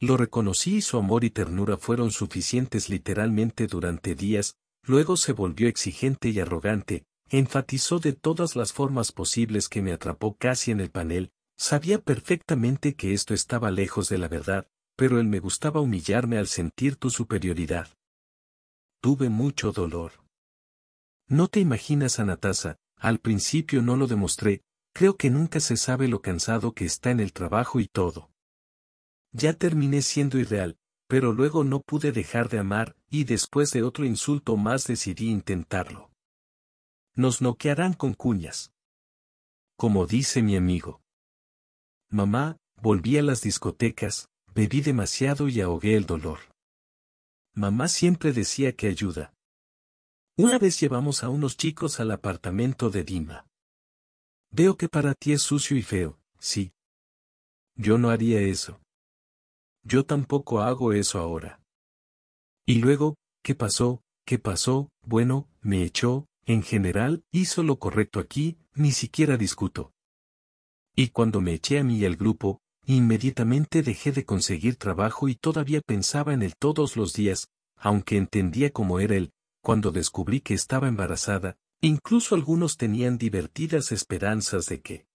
Lo reconocí y su amor y ternura fueron suficientes literalmente durante días, luego se volvió exigente y arrogante, Enfatizó de todas las formas posibles que me atrapó casi en el panel, sabía perfectamente que esto estaba lejos de la verdad, pero él me gustaba humillarme al sentir tu superioridad. Tuve mucho dolor. No te imaginas, Anatasa, al principio no lo demostré, creo que nunca se sabe lo cansado que está en el trabajo y todo. Ya terminé siendo irreal, pero luego no pude dejar de amar, y después de otro insulto más decidí intentarlo. Nos noquearán con cuñas. Como dice mi amigo. Mamá, volví a las discotecas, bebí demasiado y ahogué el dolor. Mamá siempre decía que ayuda. Una vez llevamos a unos chicos al apartamento de Dima. Veo que para ti es sucio y feo, sí. Yo no haría eso. Yo tampoco hago eso ahora. Y luego, ¿qué pasó? ¿Qué pasó? Bueno, me echó, en general, hizo lo correcto aquí, ni siquiera discuto. Y cuando me eché a mí y al grupo, inmediatamente dejé de conseguir trabajo y todavía pensaba en él todos los días, aunque entendía cómo era él, cuando descubrí que estaba embarazada, incluso algunos tenían divertidas esperanzas de que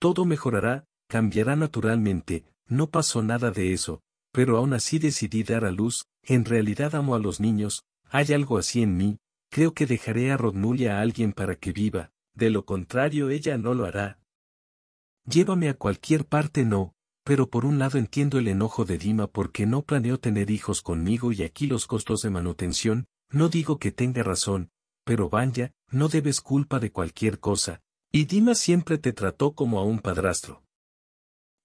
todo mejorará, cambiará naturalmente, no pasó nada de eso, pero aún así decidí dar a luz, en realidad amo a los niños, hay algo así en mí, Creo que dejaré a Rodmulia a alguien para que viva, de lo contrario ella no lo hará. Llévame a cualquier parte no, pero por un lado entiendo el enojo de Dima porque no planeó tener hijos conmigo y aquí los costos de manutención, no digo que tenga razón, pero Vanya, no debes culpa de cualquier cosa, y Dima siempre te trató como a un padrastro.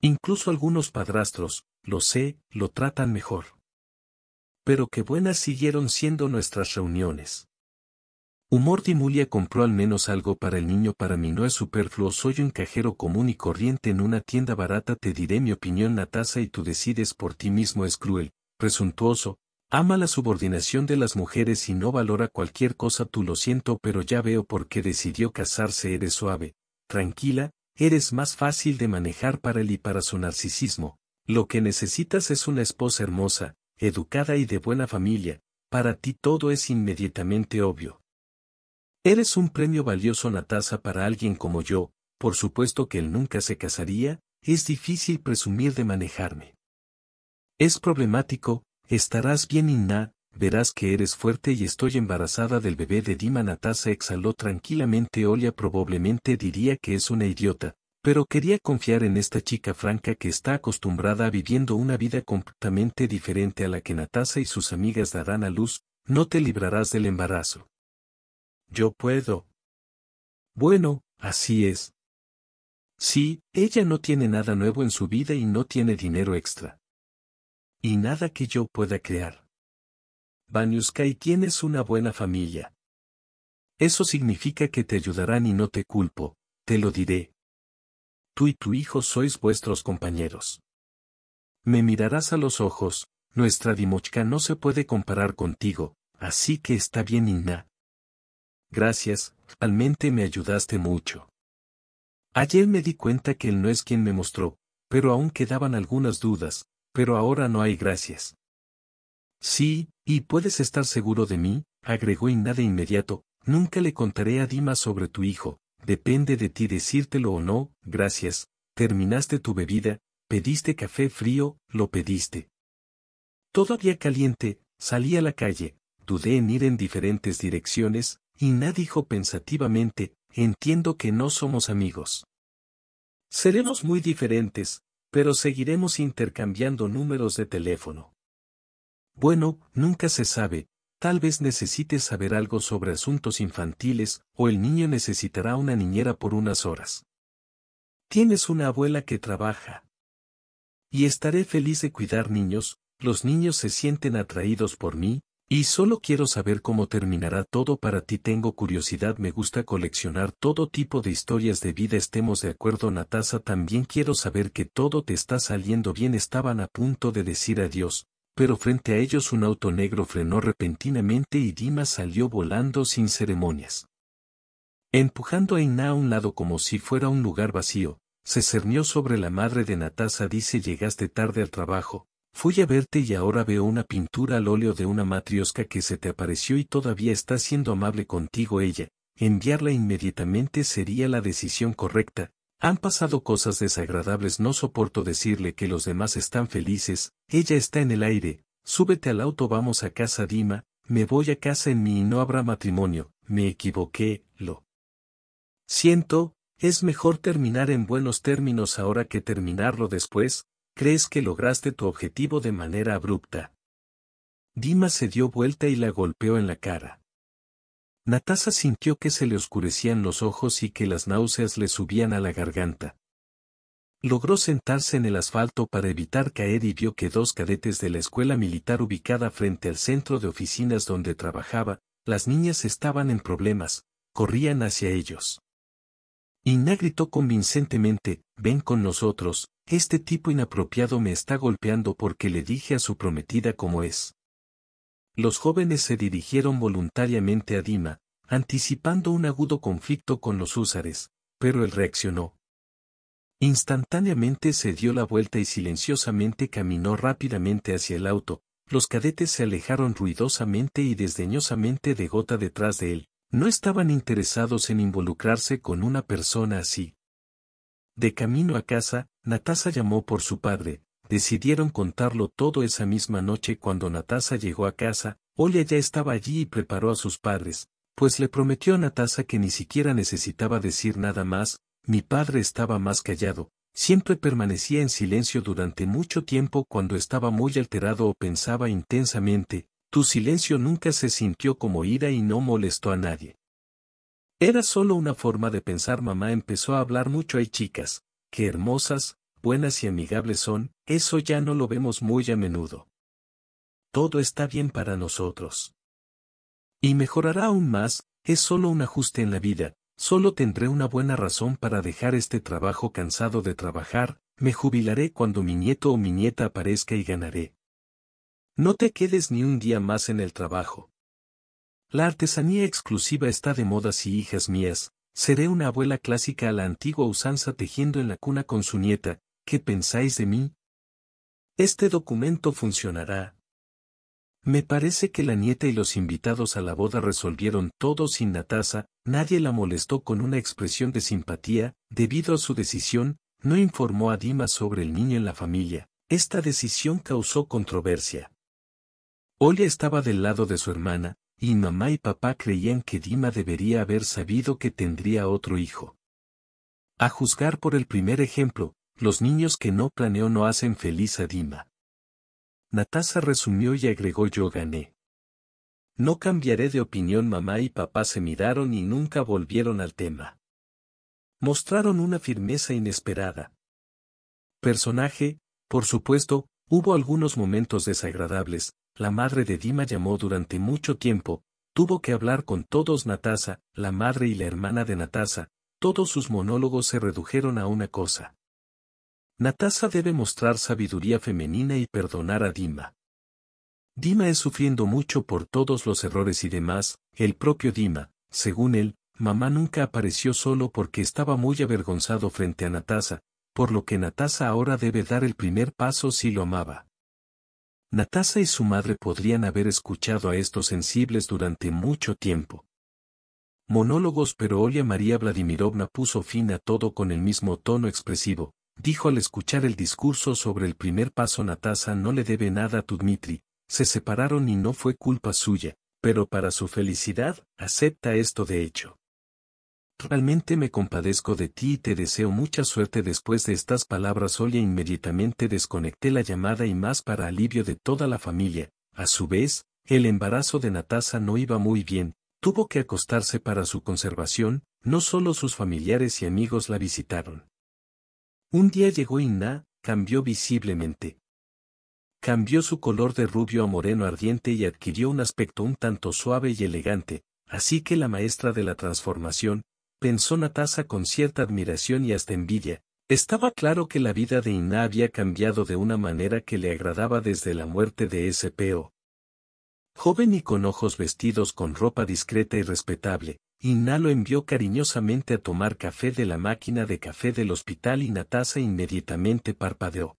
Incluso algunos padrastros, lo sé, lo tratan mejor. Pero qué buenas siguieron siendo nuestras reuniones. Humor de Mulia compró al menos algo para el niño para mí no es superfluo soy un cajero común y corriente en una tienda barata te diré mi opinión Natasa y tú decides por ti mismo es cruel, presuntuoso, ama la subordinación de las mujeres y no valora cualquier cosa tú lo siento pero ya veo por qué decidió casarse eres suave, tranquila, eres más fácil de manejar para él y para su narcisismo, lo que necesitas es una esposa hermosa, educada y de buena familia, para ti todo es inmediatamente obvio. Eres un premio valioso Natasa para alguien como yo, por supuesto que él nunca se casaría, es difícil presumir de manejarme. Es problemático, estarás bien Inna, verás que eres fuerte y estoy embarazada del bebé de Dima Natasa exhaló tranquilamente Olia probablemente diría que es una idiota, pero quería confiar en esta chica franca que está acostumbrada a viviendo una vida completamente diferente a la que Natasa y sus amigas darán a luz, no te librarás del embarazo. Yo puedo. Bueno, así es. Sí, ella no tiene nada nuevo en su vida y no tiene dinero extra. Y nada que yo pueda crear. y tienes una buena familia. Eso significa que te ayudarán y no te culpo, te lo diré. Tú y tu hijo sois vuestros compañeros. Me mirarás a los ojos, nuestra Dimochka no se puede comparar contigo, así que está bien Inna, Gracias, realmente me ayudaste mucho. Ayer me di cuenta que él no es quien me mostró, pero aún quedaban algunas dudas, pero ahora no hay gracias. Sí, y puedes estar seguro de mí, agregó y nada inmediato, nunca le contaré a Dima sobre tu hijo, depende de ti decírtelo o no, gracias, terminaste tu bebida, pediste café frío, lo pediste. Todavía caliente, salí a la calle, dudé en ir en diferentes direcciones, Ina dijo pensativamente, entiendo que no somos amigos. Seremos muy diferentes, pero seguiremos intercambiando números de teléfono. Bueno, nunca se sabe, tal vez necesites saber algo sobre asuntos infantiles, o el niño necesitará una niñera por unas horas. Tienes una abuela que trabaja. Y estaré feliz de cuidar niños, los niños se sienten atraídos por mí, y solo quiero saber cómo terminará todo para ti. Tengo curiosidad, me gusta coleccionar todo tipo de historias de vida. Estemos de acuerdo, Natasa. También quiero saber que todo te está saliendo bien. Estaban a punto de decir adiós, pero frente a ellos un auto negro frenó repentinamente y Dima salió volando sin ceremonias. Empujando a Ina a un lado como si fuera un lugar vacío, se cernió sobre la madre de Natasa. Dice: Llegaste tarde al trabajo, Fui a verte y ahora veo una pintura al óleo de una matriosca que se te apareció y todavía está siendo amable contigo ella. Enviarla inmediatamente sería la decisión correcta. Han pasado cosas desagradables, no soporto decirle que los demás están felices, ella está en el aire, súbete al auto, vamos a casa Dima, me voy a casa en mí y no habrá matrimonio, me equivoqué, lo siento, es mejor terminar en buenos términos ahora que terminarlo después, crees que lograste tu objetivo de manera abrupta. Dima se dio vuelta y la golpeó en la cara. Natasa sintió que se le oscurecían los ojos y que las náuseas le subían a la garganta. Logró sentarse en el asfalto para evitar caer y vio que dos cadetes de la escuela militar ubicada frente al centro de oficinas donde trabajaba, las niñas estaban en problemas, corrían hacia ellos. Inna gritó convincentemente, ven con nosotros, este tipo inapropiado me está golpeando porque le dije a su prometida cómo es. Los jóvenes se dirigieron voluntariamente a Dima, anticipando un agudo conflicto con los húsares, pero él reaccionó. Instantáneamente se dio la vuelta y silenciosamente caminó rápidamente hacia el auto, los cadetes se alejaron ruidosamente y desdeñosamente de gota detrás de él, no estaban interesados en involucrarse con una persona así. De camino a casa, Natasa llamó por su padre, decidieron contarlo todo esa misma noche cuando Natasa llegó a casa, Olia ya estaba allí y preparó a sus padres, pues le prometió a Natasa que ni siquiera necesitaba decir nada más, mi padre estaba más callado, siempre permanecía en silencio durante mucho tiempo cuando estaba muy alterado o pensaba intensamente, tu silencio nunca se sintió como ira y no molestó a nadie. Era solo una forma de pensar mamá empezó a hablar mucho hay chicas, qué hermosas, buenas y amigables son, eso ya no lo vemos muy a menudo. Todo está bien para nosotros. Y mejorará aún más, es solo un ajuste en la vida, solo tendré una buena razón para dejar este trabajo cansado de trabajar, me jubilaré cuando mi nieto o mi nieta aparezca y ganaré. No te quedes ni un día más en el trabajo. La artesanía exclusiva está de moda si hijas mías, seré una abuela clásica a la antigua usanza tejiendo en la cuna con su nieta, ¿Qué pensáis de mí? Este documento funcionará. Me parece que la nieta y los invitados a la boda resolvieron todo sin Natasa, nadie la molestó con una expresión de simpatía, debido a su decisión, no informó a Dima sobre el niño en la familia. Esta decisión causó controversia. Olya estaba del lado de su hermana, y mamá y papá creían que Dima debería haber sabido que tendría otro hijo. A juzgar por el primer ejemplo, los niños que no planeó no hacen feliz a Dima. Natasa resumió y agregó yo gané. No cambiaré de opinión mamá y papá se miraron y nunca volvieron al tema. Mostraron una firmeza inesperada. Personaje, por supuesto, hubo algunos momentos desagradables, la madre de Dima llamó durante mucho tiempo, tuvo que hablar con todos Natasa, la madre y la hermana de Natasa, todos sus monólogos se redujeron a una cosa. Natasa debe mostrar sabiduría femenina y perdonar a Dima. Dima es sufriendo mucho por todos los errores y demás, el propio Dima, según él, mamá nunca apareció solo porque estaba muy avergonzado frente a Natasa, por lo que Natasa ahora debe dar el primer paso si lo amaba. Natasa y su madre podrían haber escuchado a estos sensibles durante mucho tiempo. Monólogos pero Olia María Vladimirovna puso fin a todo con el mismo tono expresivo, dijo al escuchar el discurso sobre el primer paso Natasa no le debe nada a Dmitri, se separaron y no fue culpa suya, pero para su felicidad, acepta esto de hecho. Realmente me compadezco de ti y te deseo mucha suerte después de estas palabras Oye, inmediatamente desconecté la llamada y más para alivio de toda la familia, a su vez, el embarazo de Natasa no iba muy bien, tuvo que acostarse para su conservación, no solo sus familiares y amigos la visitaron. Un día llegó Inna, cambió visiblemente. Cambió su color de rubio a moreno ardiente y adquirió un aspecto un tanto suave y elegante, así que la maestra de la transformación, pensó Natasa con cierta admiración y hasta envidia, estaba claro que la vida de Inna había cambiado de una manera que le agradaba desde la muerte de ese peo. Joven y con ojos vestidos con ropa discreta y respetable, Ina lo envió cariñosamente a tomar café de la máquina de café del hospital y Natasa inmediatamente parpadeó.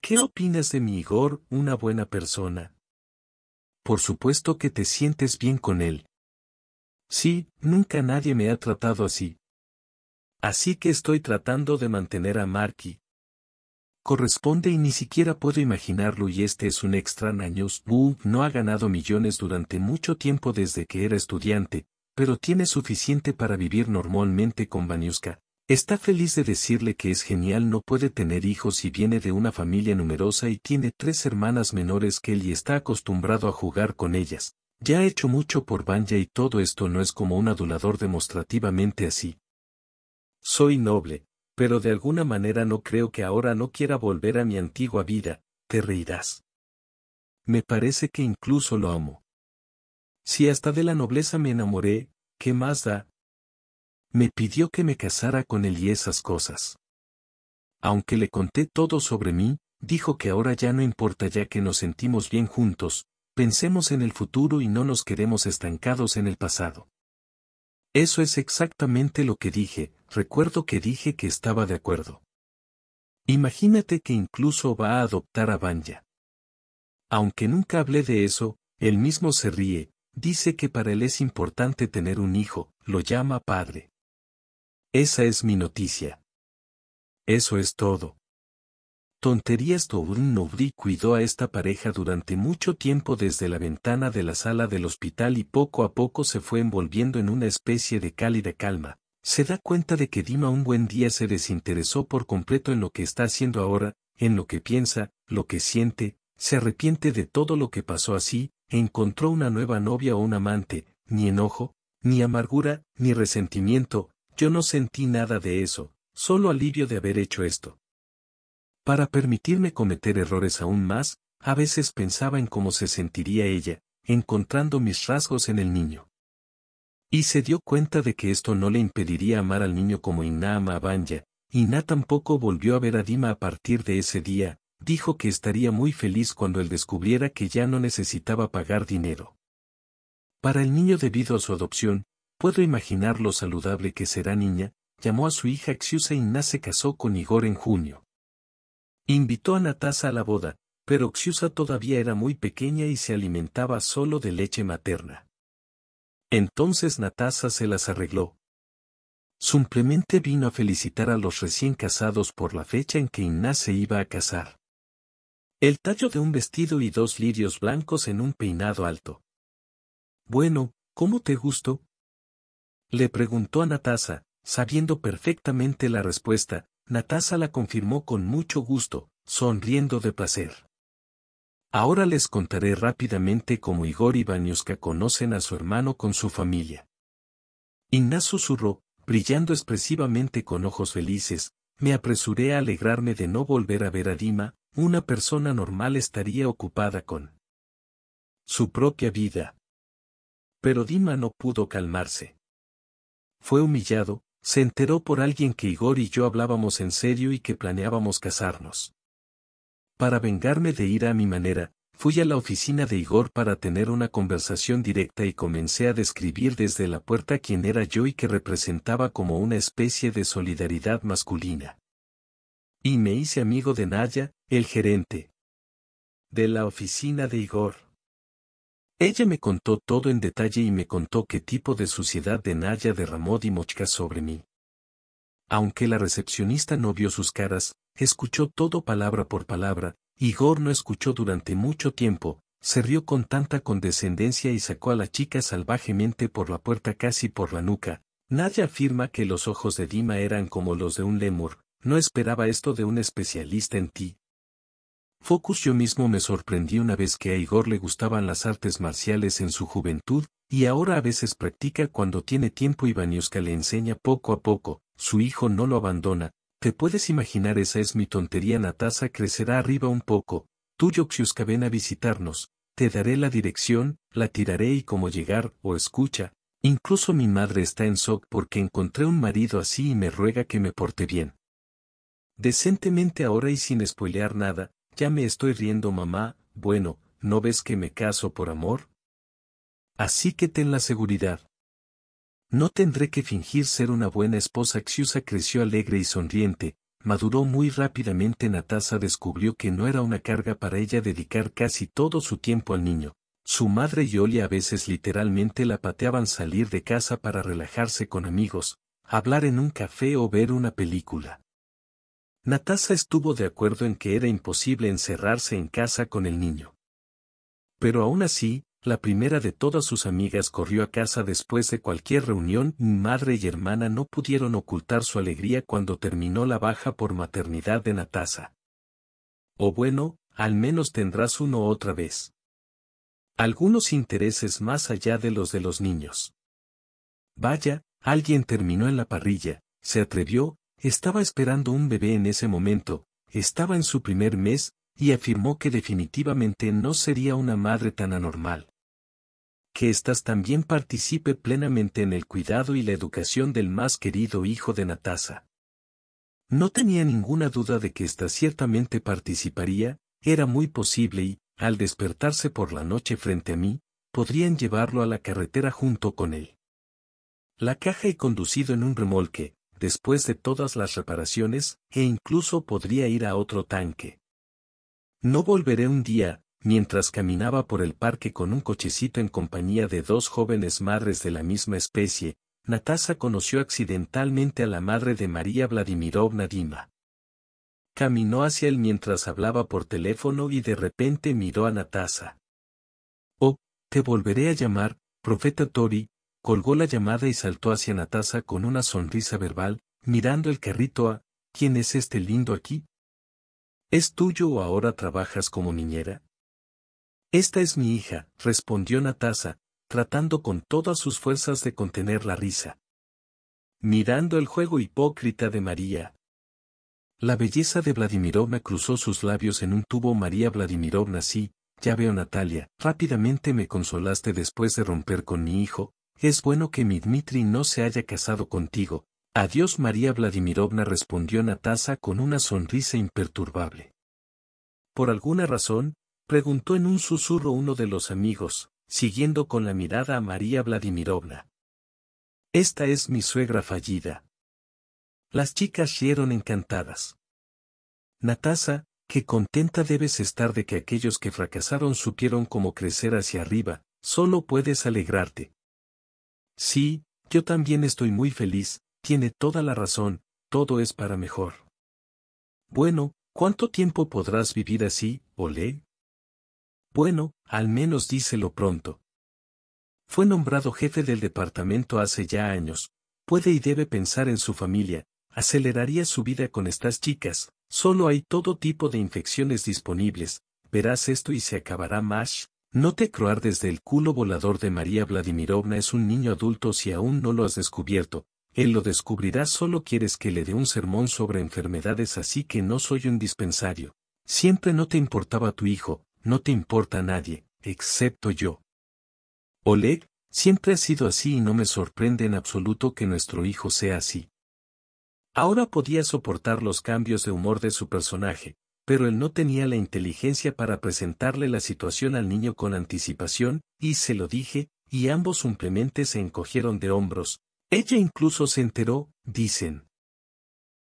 ¿Qué opinas de mi Igor, una buena persona? Por supuesto que te sientes bien con él. Sí, nunca nadie me ha tratado así. Así que estoy tratando de mantener a Marky. Corresponde y ni siquiera puedo imaginarlo y este es un extraño. Uh, no ha ganado millones durante mucho tiempo desde que era estudiante, pero tiene suficiente para vivir normalmente con Banyuska. Está feliz de decirle que es genial, no puede tener hijos y viene de una familia numerosa y tiene tres hermanas menores que él y está acostumbrado a jugar con ellas. Ya ha hecho mucho por Vanya y todo esto no es como un adulador demostrativamente así. Soy noble, pero de alguna manera no creo que ahora no quiera volver a mi antigua vida, te reirás. Me parece que incluso lo amo. Si hasta de la nobleza me enamoré, ¿qué más da? Me pidió que me casara con él y esas cosas. Aunque le conté todo sobre mí, dijo que ahora ya no importa ya que nos sentimos bien juntos, pensemos en el futuro y no nos quedemos estancados en el pasado. Eso es exactamente lo que dije, recuerdo que dije que estaba de acuerdo. Imagínate que incluso va a adoptar a Banja. Aunque nunca hablé de eso, él mismo se ríe, dice que para él es importante tener un hijo, lo llama padre. Esa es mi noticia. Eso es todo. Tonterías Tobrun Nobri cuidó a esta pareja durante mucho tiempo desde la ventana de la sala del hospital y poco a poco se fue envolviendo en una especie de cálida calma. Se da cuenta de que Dima un buen día se desinteresó por completo en lo que está haciendo ahora, en lo que piensa, lo que siente, se arrepiente de todo lo que pasó así, encontró una nueva novia o un amante, ni enojo, ni amargura, ni resentimiento, yo no sentí nada de eso, solo alivio de haber hecho esto. Para permitirme cometer errores aún más, a veces pensaba en cómo se sentiría ella, encontrando mis rasgos en el niño. Y se dio cuenta de que esto no le impediría amar al niño como Iná amaba a Banja. Inna tampoco volvió a ver a Dima a partir de ese día, Dijo que estaría muy feliz cuando él descubriera que ya no necesitaba pagar dinero. Para el niño debido a su adopción, puedo imaginar lo saludable que será niña, llamó a su hija Xiusa Inna se casó con Igor en junio. Invitó a Natasa a la boda, pero Xiusa todavía era muy pequeña y se alimentaba solo de leche materna. Entonces Natasa se las arregló. Simplemente vino a felicitar a los recién casados por la fecha en que Inna se iba a casar. El tallo de un vestido y dos lirios blancos en un peinado alto. Bueno, ¿cómo te gustó? Le preguntó a Natasa, sabiendo perfectamente la respuesta, Natasa la confirmó con mucho gusto, sonriendo de placer. Ahora les contaré rápidamente cómo Igor y bañoska conocen a su hermano con su familia. Inna susurró, brillando expresivamente con ojos felices, me apresuré a alegrarme de no volver a ver a Dima, una persona normal estaría ocupada con su propia vida. Pero Dima no pudo calmarse. Fue humillado, se enteró por alguien que Igor y yo hablábamos en serio y que planeábamos casarnos. Para vengarme de ir a mi manera, fui a la oficina de Igor para tener una conversación directa y comencé a describir desde la puerta quién era yo y que representaba como una especie de solidaridad masculina. Y me hice amigo de Naya, el gerente. De la oficina de Igor. Ella me contó todo en detalle y me contó qué tipo de suciedad de Naya derramó Dimochka sobre mí. Aunque la recepcionista no vio sus caras, escuchó todo palabra por palabra, Igor no escuchó durante mucho tiempo, se rió con tanta condescendencia y sacó a la chica salvajemente por la puerta casi por la nuca. Nadia afirma que los ojos de Dima eran como los de un lemur, no esperaba esto de un especialista en ti, Focus yo mismo me sorprendí una vez que a Igor le gustaban las artes marciales en su juventud, y ahora a veces practica cuando tiene tiempo y Baniuska le enseña poco a poco, su hijo no lo abandona, te puedes imaginar esa es mi tontería Natasa crecerá arriba un poco, tú Yoxiuska ven a visitarnos, te daré la dirección, la tiraré y cómo llegar, o escucha, incluso mi madre está en shock porque encontré un marido así y me ruega que me porte bien. Decentemente ahora y sin spoilear nada, ya me estoy riendo mamá, bueno, ¿no ves que me caso por amor? Así que ten la seguridad. No tendré que fingir ser una buena esposa. Xiusa creció alegre y sonriente, maduró muy rápidamente. Natasa descubrió que no era una carga para ella dedicar casi todo su tiempo al niño. Su madre y Oli a veces literalmente la pateaban salir de casa para relajarse con amigos, hablar en un café o ver una película. Natasa estuvo de acuerdo en que era imposible encerrarse en casa con el niño. Pero aún así, la primera de todas sus amigas corrió a casa después de cualquier reunión. y madre y hermana no pudieron ocultar su alegría cuando terminó la baja por maternidad de Natasa. O bueno, al menos tendrás uno otra vez. Algunos intereses más allá de los de los niños. Vaya, alguien terminó en la parrilla, se atrevió, estaba esperando un bebé en ese momento, estaba en su primer mes, y afirmó que definitivamente no sería una madre tan anormal. Que éstas también participe plenamente en el cuidado y la educación del más querido hijo de Natasa. No tenía ninguna duda de que ésta ciertamente participaría, era muy posible y, al despertarse por la noche frente a mí, podrían llevarlo a la carretera junto con él. La caja he conducido en un remolque, después de todas las reparaciones, e incluso podría ir a otro tanque. No volveré un día, mientras caminaba por el parque con un cochecito en compañía de dos jóvenes madres de la misma especie, Natasa conoció accidentalmente a la madre de María Vladimirovna Dima. Caminó hacia él mientras hablaba por teléfono y de repente miró a Natasa. Oh, te volveré a llamar, profeta Tori, colgó la llamada y saltó hacia Natasa con una sonrisa verbal, mirando el carrito a, ¿quién es este lindo aquí? ¿Es tuyo o ahora trabajas como niñera? Esta es mi hija, respondió Natasa, tratando con todas sus fuerzas de contener la risa. Mirando el juego hipócrita de María. La belleza de Vladimirovna cruzó sus labios en un tubo María Vladimirovna sí, ya veo Natalia, rápidamente me consolaste después de romper con mi hijo, es bueno que mi Dmitri no se haya casado contigo. Adiós María Vladimirovna respondió Natasa con una sonrisa imperturbable. Por alguna razón, preguntó en un susurro uno de los amigos, siguiendo con la mirada a María Vladimirovna. Esta es mi suegra fallida. Las chicas rieron encantadas. Natasa, qué contenta debes estar de que aquellos que fracasaron supieron cómo crecer hacia arriba, solo puedes alegrarte, Sí, yo también estoy muy feliz, tiene toda la razón, todo es para mejor. Bueno, ¿cuánto tiempo podrás vivir así, Olé? Bueno, al menos díselo pronto. Fue nombrado jefe del departamento hace ya años, puede y debe pensar en su familia, aceleraría su vida con estas chicas, solo hay todo tipo de infecciones disponibles, verás esto y se acabará más. «No te croar desde el culo volador de María Vladimirovna es un niño adulto si aún no lo has descubierto, él lo descubrirá solo quieres que le dé un sermón sobre enfermedades así que no soy un dispensario. Siempre no te importaba tu hijo, no te importa nadie, excepto yo. Oleg, siempre ha sido así y no me sorprende en absoluto que nuestro hijo sea así. Ahora podía soportar los cambios de humor de su personaje, pero él no tenía la inteligencia para presentarle la situación al niño con anticipación, y se lo dije, y ambos simplemente se encogieron de hombros. Ella incluso se enteró, dicen.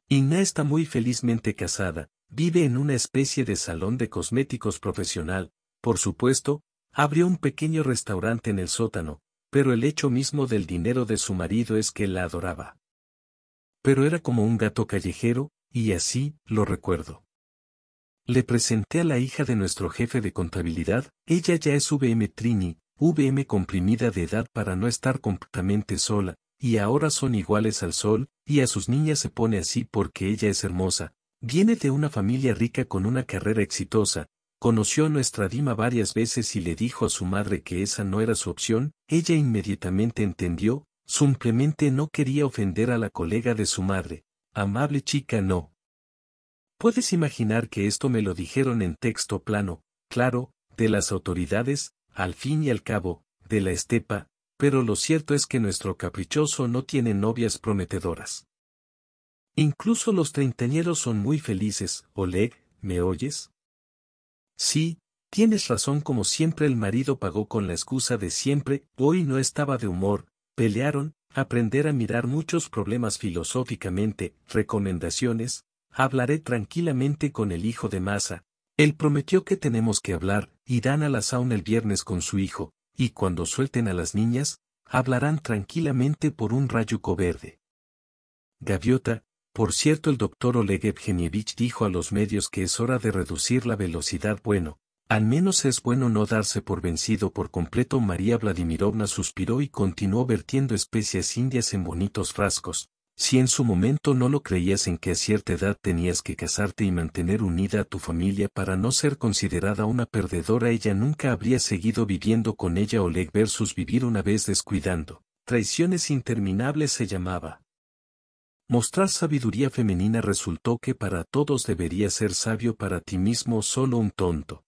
Inna está muy felizmente casada, vive en una especie de salón de cosméticos profesional, por supuesto, abrió un pequeño restaurante en el sótano, pero el hecho mismo del dinero de su marido es que la adoraba. Pero era como un gato callejero, y así lo recuerdo. Le presenté a la hija de nuestro jefe de contabilidad, ella ya es VM Trini, VM comprimida de edad para no estar completamente sola, y ahora son iguales al sol, y a sus niñas se pone así porque ella es hermosa, viene de una familia rica con una carrera exitosa, conoció a nuestra Dima varias veces y le dijo a su madre que esa no era su opción, ella inmediatamente entendió, simplemente no quería ofender a la colega de su madre, amable chica no. Puedes imaginar que esto me lo dijeron en texto plano, claro, de las autoridades, al fin y al cabo, de la estepa, pero lo cierto es que nuestro caprichoso no tiene novias prometedoras. Incluso los treintañeros son muy felices, Oleg, ¿me oyes? Sí, tienes razón como siempre el marido pagó con la excusa de siempre, hoy no estaba de humor, pelearon, aprender a mirar muchos problemas filosóficamente, recomendaciones, Hablaré tranquilamente con el hijo de Masa. Él prometió que tenemos que hablar, irán a la sauna el viernes con su hijo, y cuando suelten a las niñas, hablarán tranquilamente por un rayuco verde. Gaviota, por cierto el doctor Oleg Evgenievich dijo a los medios que es hora de reducir la velocidad bueno, al menos es bueno no darse por vencido por completo María Vladimirovna suspiró y continuó vertiendo especias indias en bonitos frascos, si en su momento no lo creías en que a cierta edad tenías que casarte y mantener unida a tu familia para no ser considerada una perdedora, ella nunca habría seguido viviendo con ella o leg versus vivir una vez descuidando. Traiciones interminables se llamaba. Mostrar sabiduría femenina resultó que para todos debería ser sabio para ti mismo solo un tonto.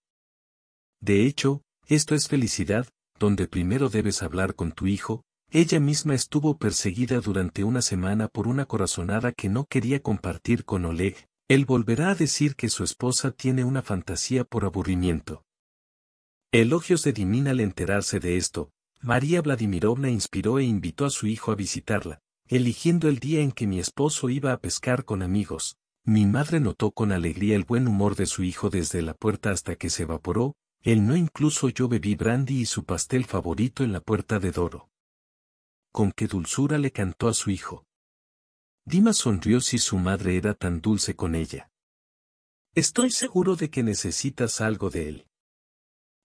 De hecho, esto es felicidad, donde primero debes hablar con tu hijo, ella misma estuvo perseguida durante una semana por una corazonada que no quería compartir con Oleg. Él volverá a decir que su esposa tiene una fantasía por aburrimiento. Elogios de Dimín al enterarse de esto, María Vladimirovna inspiró e invitó a su hijo a visitarla, eligiendo el día en que mi esposo iba a pescar con amigos. Mi madre notó con alegría el buen humor de su hijo desde la puerta hasta que se evaporó, él no incluso yo bebí brandy y su pastel favorito en la puerta de Doro con qué dulzura le cantó a su hijo. Dima sonrió si su madre era tan dulce con ella. Estoy seguro de que necesitas algo de él.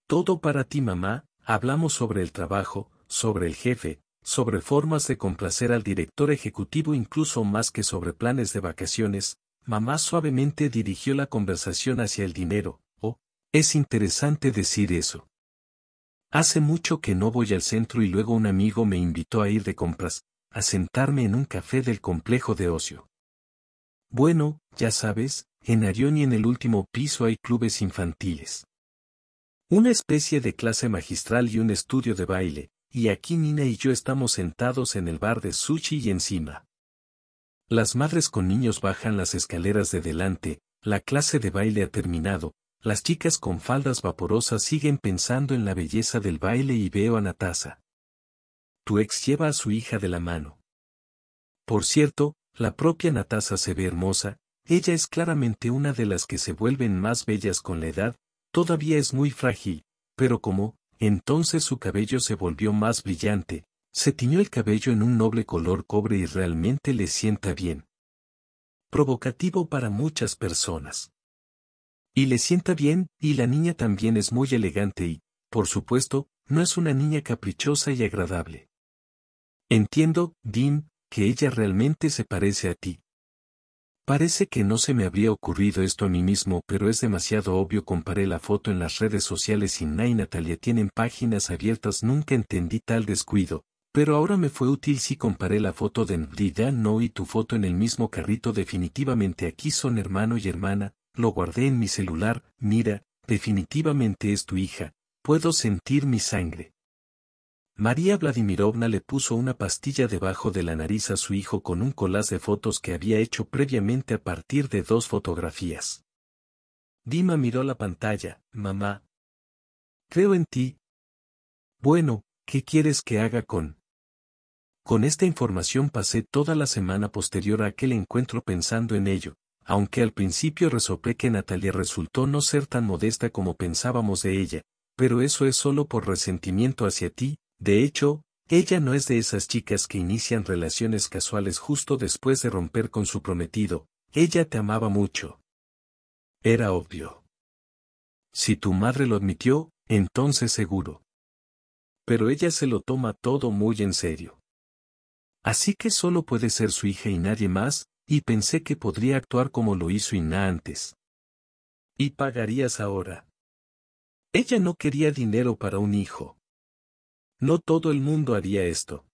Todo para ti, mamá, hablamos sobre el trabajo, sobre el jefe, sobre formas de complacer al director ejecutivo incluso más que sobre planes de vacaciones, mamá suavemente dirigió la conversación hacia el dinero, oh, es interesante decir eso. Hace mucho que no voy al centro y luego un amigo me invitó a ir de compras, a sentarme en un café del complejo de ocio. Bueno, ya sabes, en Arión y en el último piso hay clubes infantiles. Una especie de clase magistral y un estudio de baile, y aquí Nina y yo estamos sentados en el bar de sushi y encima. Las madres con niños bajan las escaleras de delante, la clase de baile ha terminado, las chicas con faldas vaporosas siguen pensando en la belleza del baile y veo a Natasa. Tu ex lleva a su hija de la mano. Por cierto, la propia Natasa se ve hermosa, ella es claramente una de las que se vuelven más bellas con la edad, todavía es muy frágil, pero como, entonces su cabello se volvió más brillante, se tiñó el cabello en un noble color cobre y realmente le sienta bien. Provocativo para muchas personas. Y le sienta bien, y la niña también es muy elegante y, por supuesto, no es una niña caprichosa y agradable. Entiendo, Dean, que ella realmente se parece a ti. Parece que no se me habría ocurrido esto a mí mismo, pero es demasiado obvio. Comparé la foto en las redes sociales y Nay Natalia tienen páginas abiertas. Nunca entendí tal descuido, pero ahora me fue útil si comparé la foto de Ndida, No y tu foto en el mismo carrito. Definitivamente aquí son hermano y hermana, lo guardé en mi celular, mira, definitivamente es tu hija, puedo sentir mi sangre. María Vladimirovna le puso una pastilla debajo de la nariz a su hijo con un colás de fotos que había hecho previamente a partir de dos fotografías. Dima miró la pantalla, mamá. Creo en ti. Bueno, ¿qué quieres que haga con? Con esta información pasé toda la semana posterior a aquel encuentro pensando en ello, aunque al principio resoplé que Natalia resultó no ser tan modesta como pensábamos de ella, pero eso es solo por resentimiento hacia ti, de hecho, ella no es de esas chicas que inician relaciones casuales justo después de romper con su prometido, ella te amaba mucho. Era obvio. Si tu madre lo admitió, entonces seguro. Pero ella se lo toma todo muy en serio. Así que solo puede ser su hija y nadie más, y pensé que podría actuar como lo hizo Inna antes. Y pagarías ahora. Ella no quería dinero para un hijo. No todo el mundo haría esto.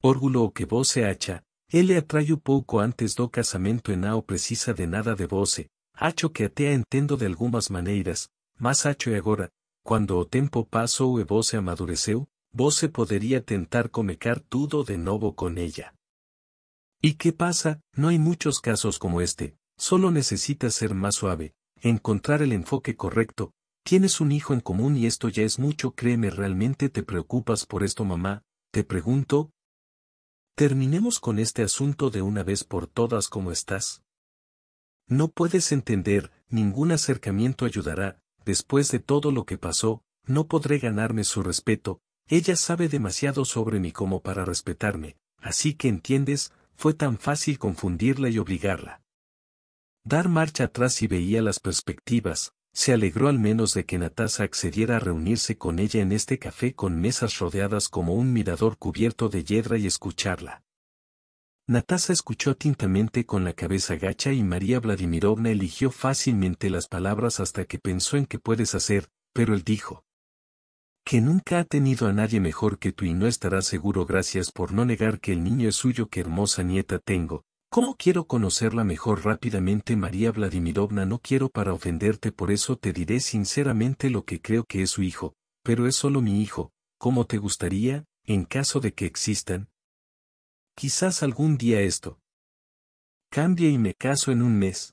Órgulo o que vos se hacha, atrae un poco antes do casamento en enao precisa de nada de voce, hacho que atea entendo de algunas maneiras, mas hacho e agora, cuando o tempo o e voce amadureceu, voce podría tentar comecar tudo de novo con ella. ¿Y qué pasa? No hay muchos casos como este, solo necesitas ser más suave, encontrar el enfoque correcto, tienes un hijo en común y esto ya es mucho, créeme, realmente te preocupas por esto mamá, te pregunto. Terminemos con este asunto de una vez por todas como estás. No puedes entender, ningún acercamiento ayudará, después de todo lo que pasó, no podré ganarme su respeto, ella sabe demasiado sobre mí como para respetarme, así que entiendes, fue tan fácil confundirla y obligarla. Dar marcha atrás y veía las perspectivas, se alegró al menos de que Natasa accediera a reunirse con ella en este café con mesas rodeadas como un mirador cubierto de hiedra y escucharla. Natasa escuchó tintamente con la cabeza gacha y María Vladimirovna eligió fácilmente las palabras hasta que pensó en qué puedes hacer, pero él dijo, que nunca ha tenido a nadie mejor que tú y no estarás seguro gracias por no negar que el niño es suyo, qué hermosa nieta tengo. ¿Cómo quiero conocerla mejor rápidamente María Vladimirovna? No quiero para ofenderte, por eso te diré sinceramente lo que creo que es su hijo, pero es solo mi hijo, ¿cómo te gustaría, en caso de que existan? Quizás algún día esto cambia y me caso en un mes.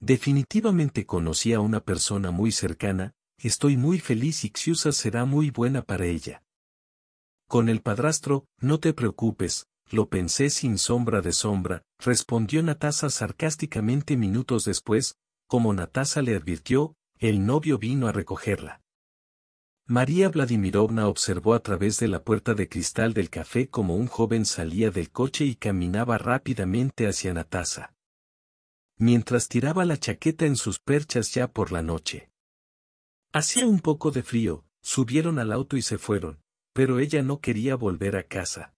Definitivamente conocí a una persona muy cercana, Estoy muy feliz y Xiusa será muy buena para ella. Con el padrastro, no te preocupes, lo pensé sin sombra de sombra, respondió Natasa sarcásticamente minutos después, como Natasa le advirtió, el novio vino a recogerla. María Vladimirovna observó a través de la puerta de cristal del café como un joven salía del coche y caminaba rápidamente hacia Natasa. Mientras tiraba la chaqueta en sus perchas ya por la noche. Hacía un poco de frío, subieron al auto y se fueron, pero ella no quería volver a casa.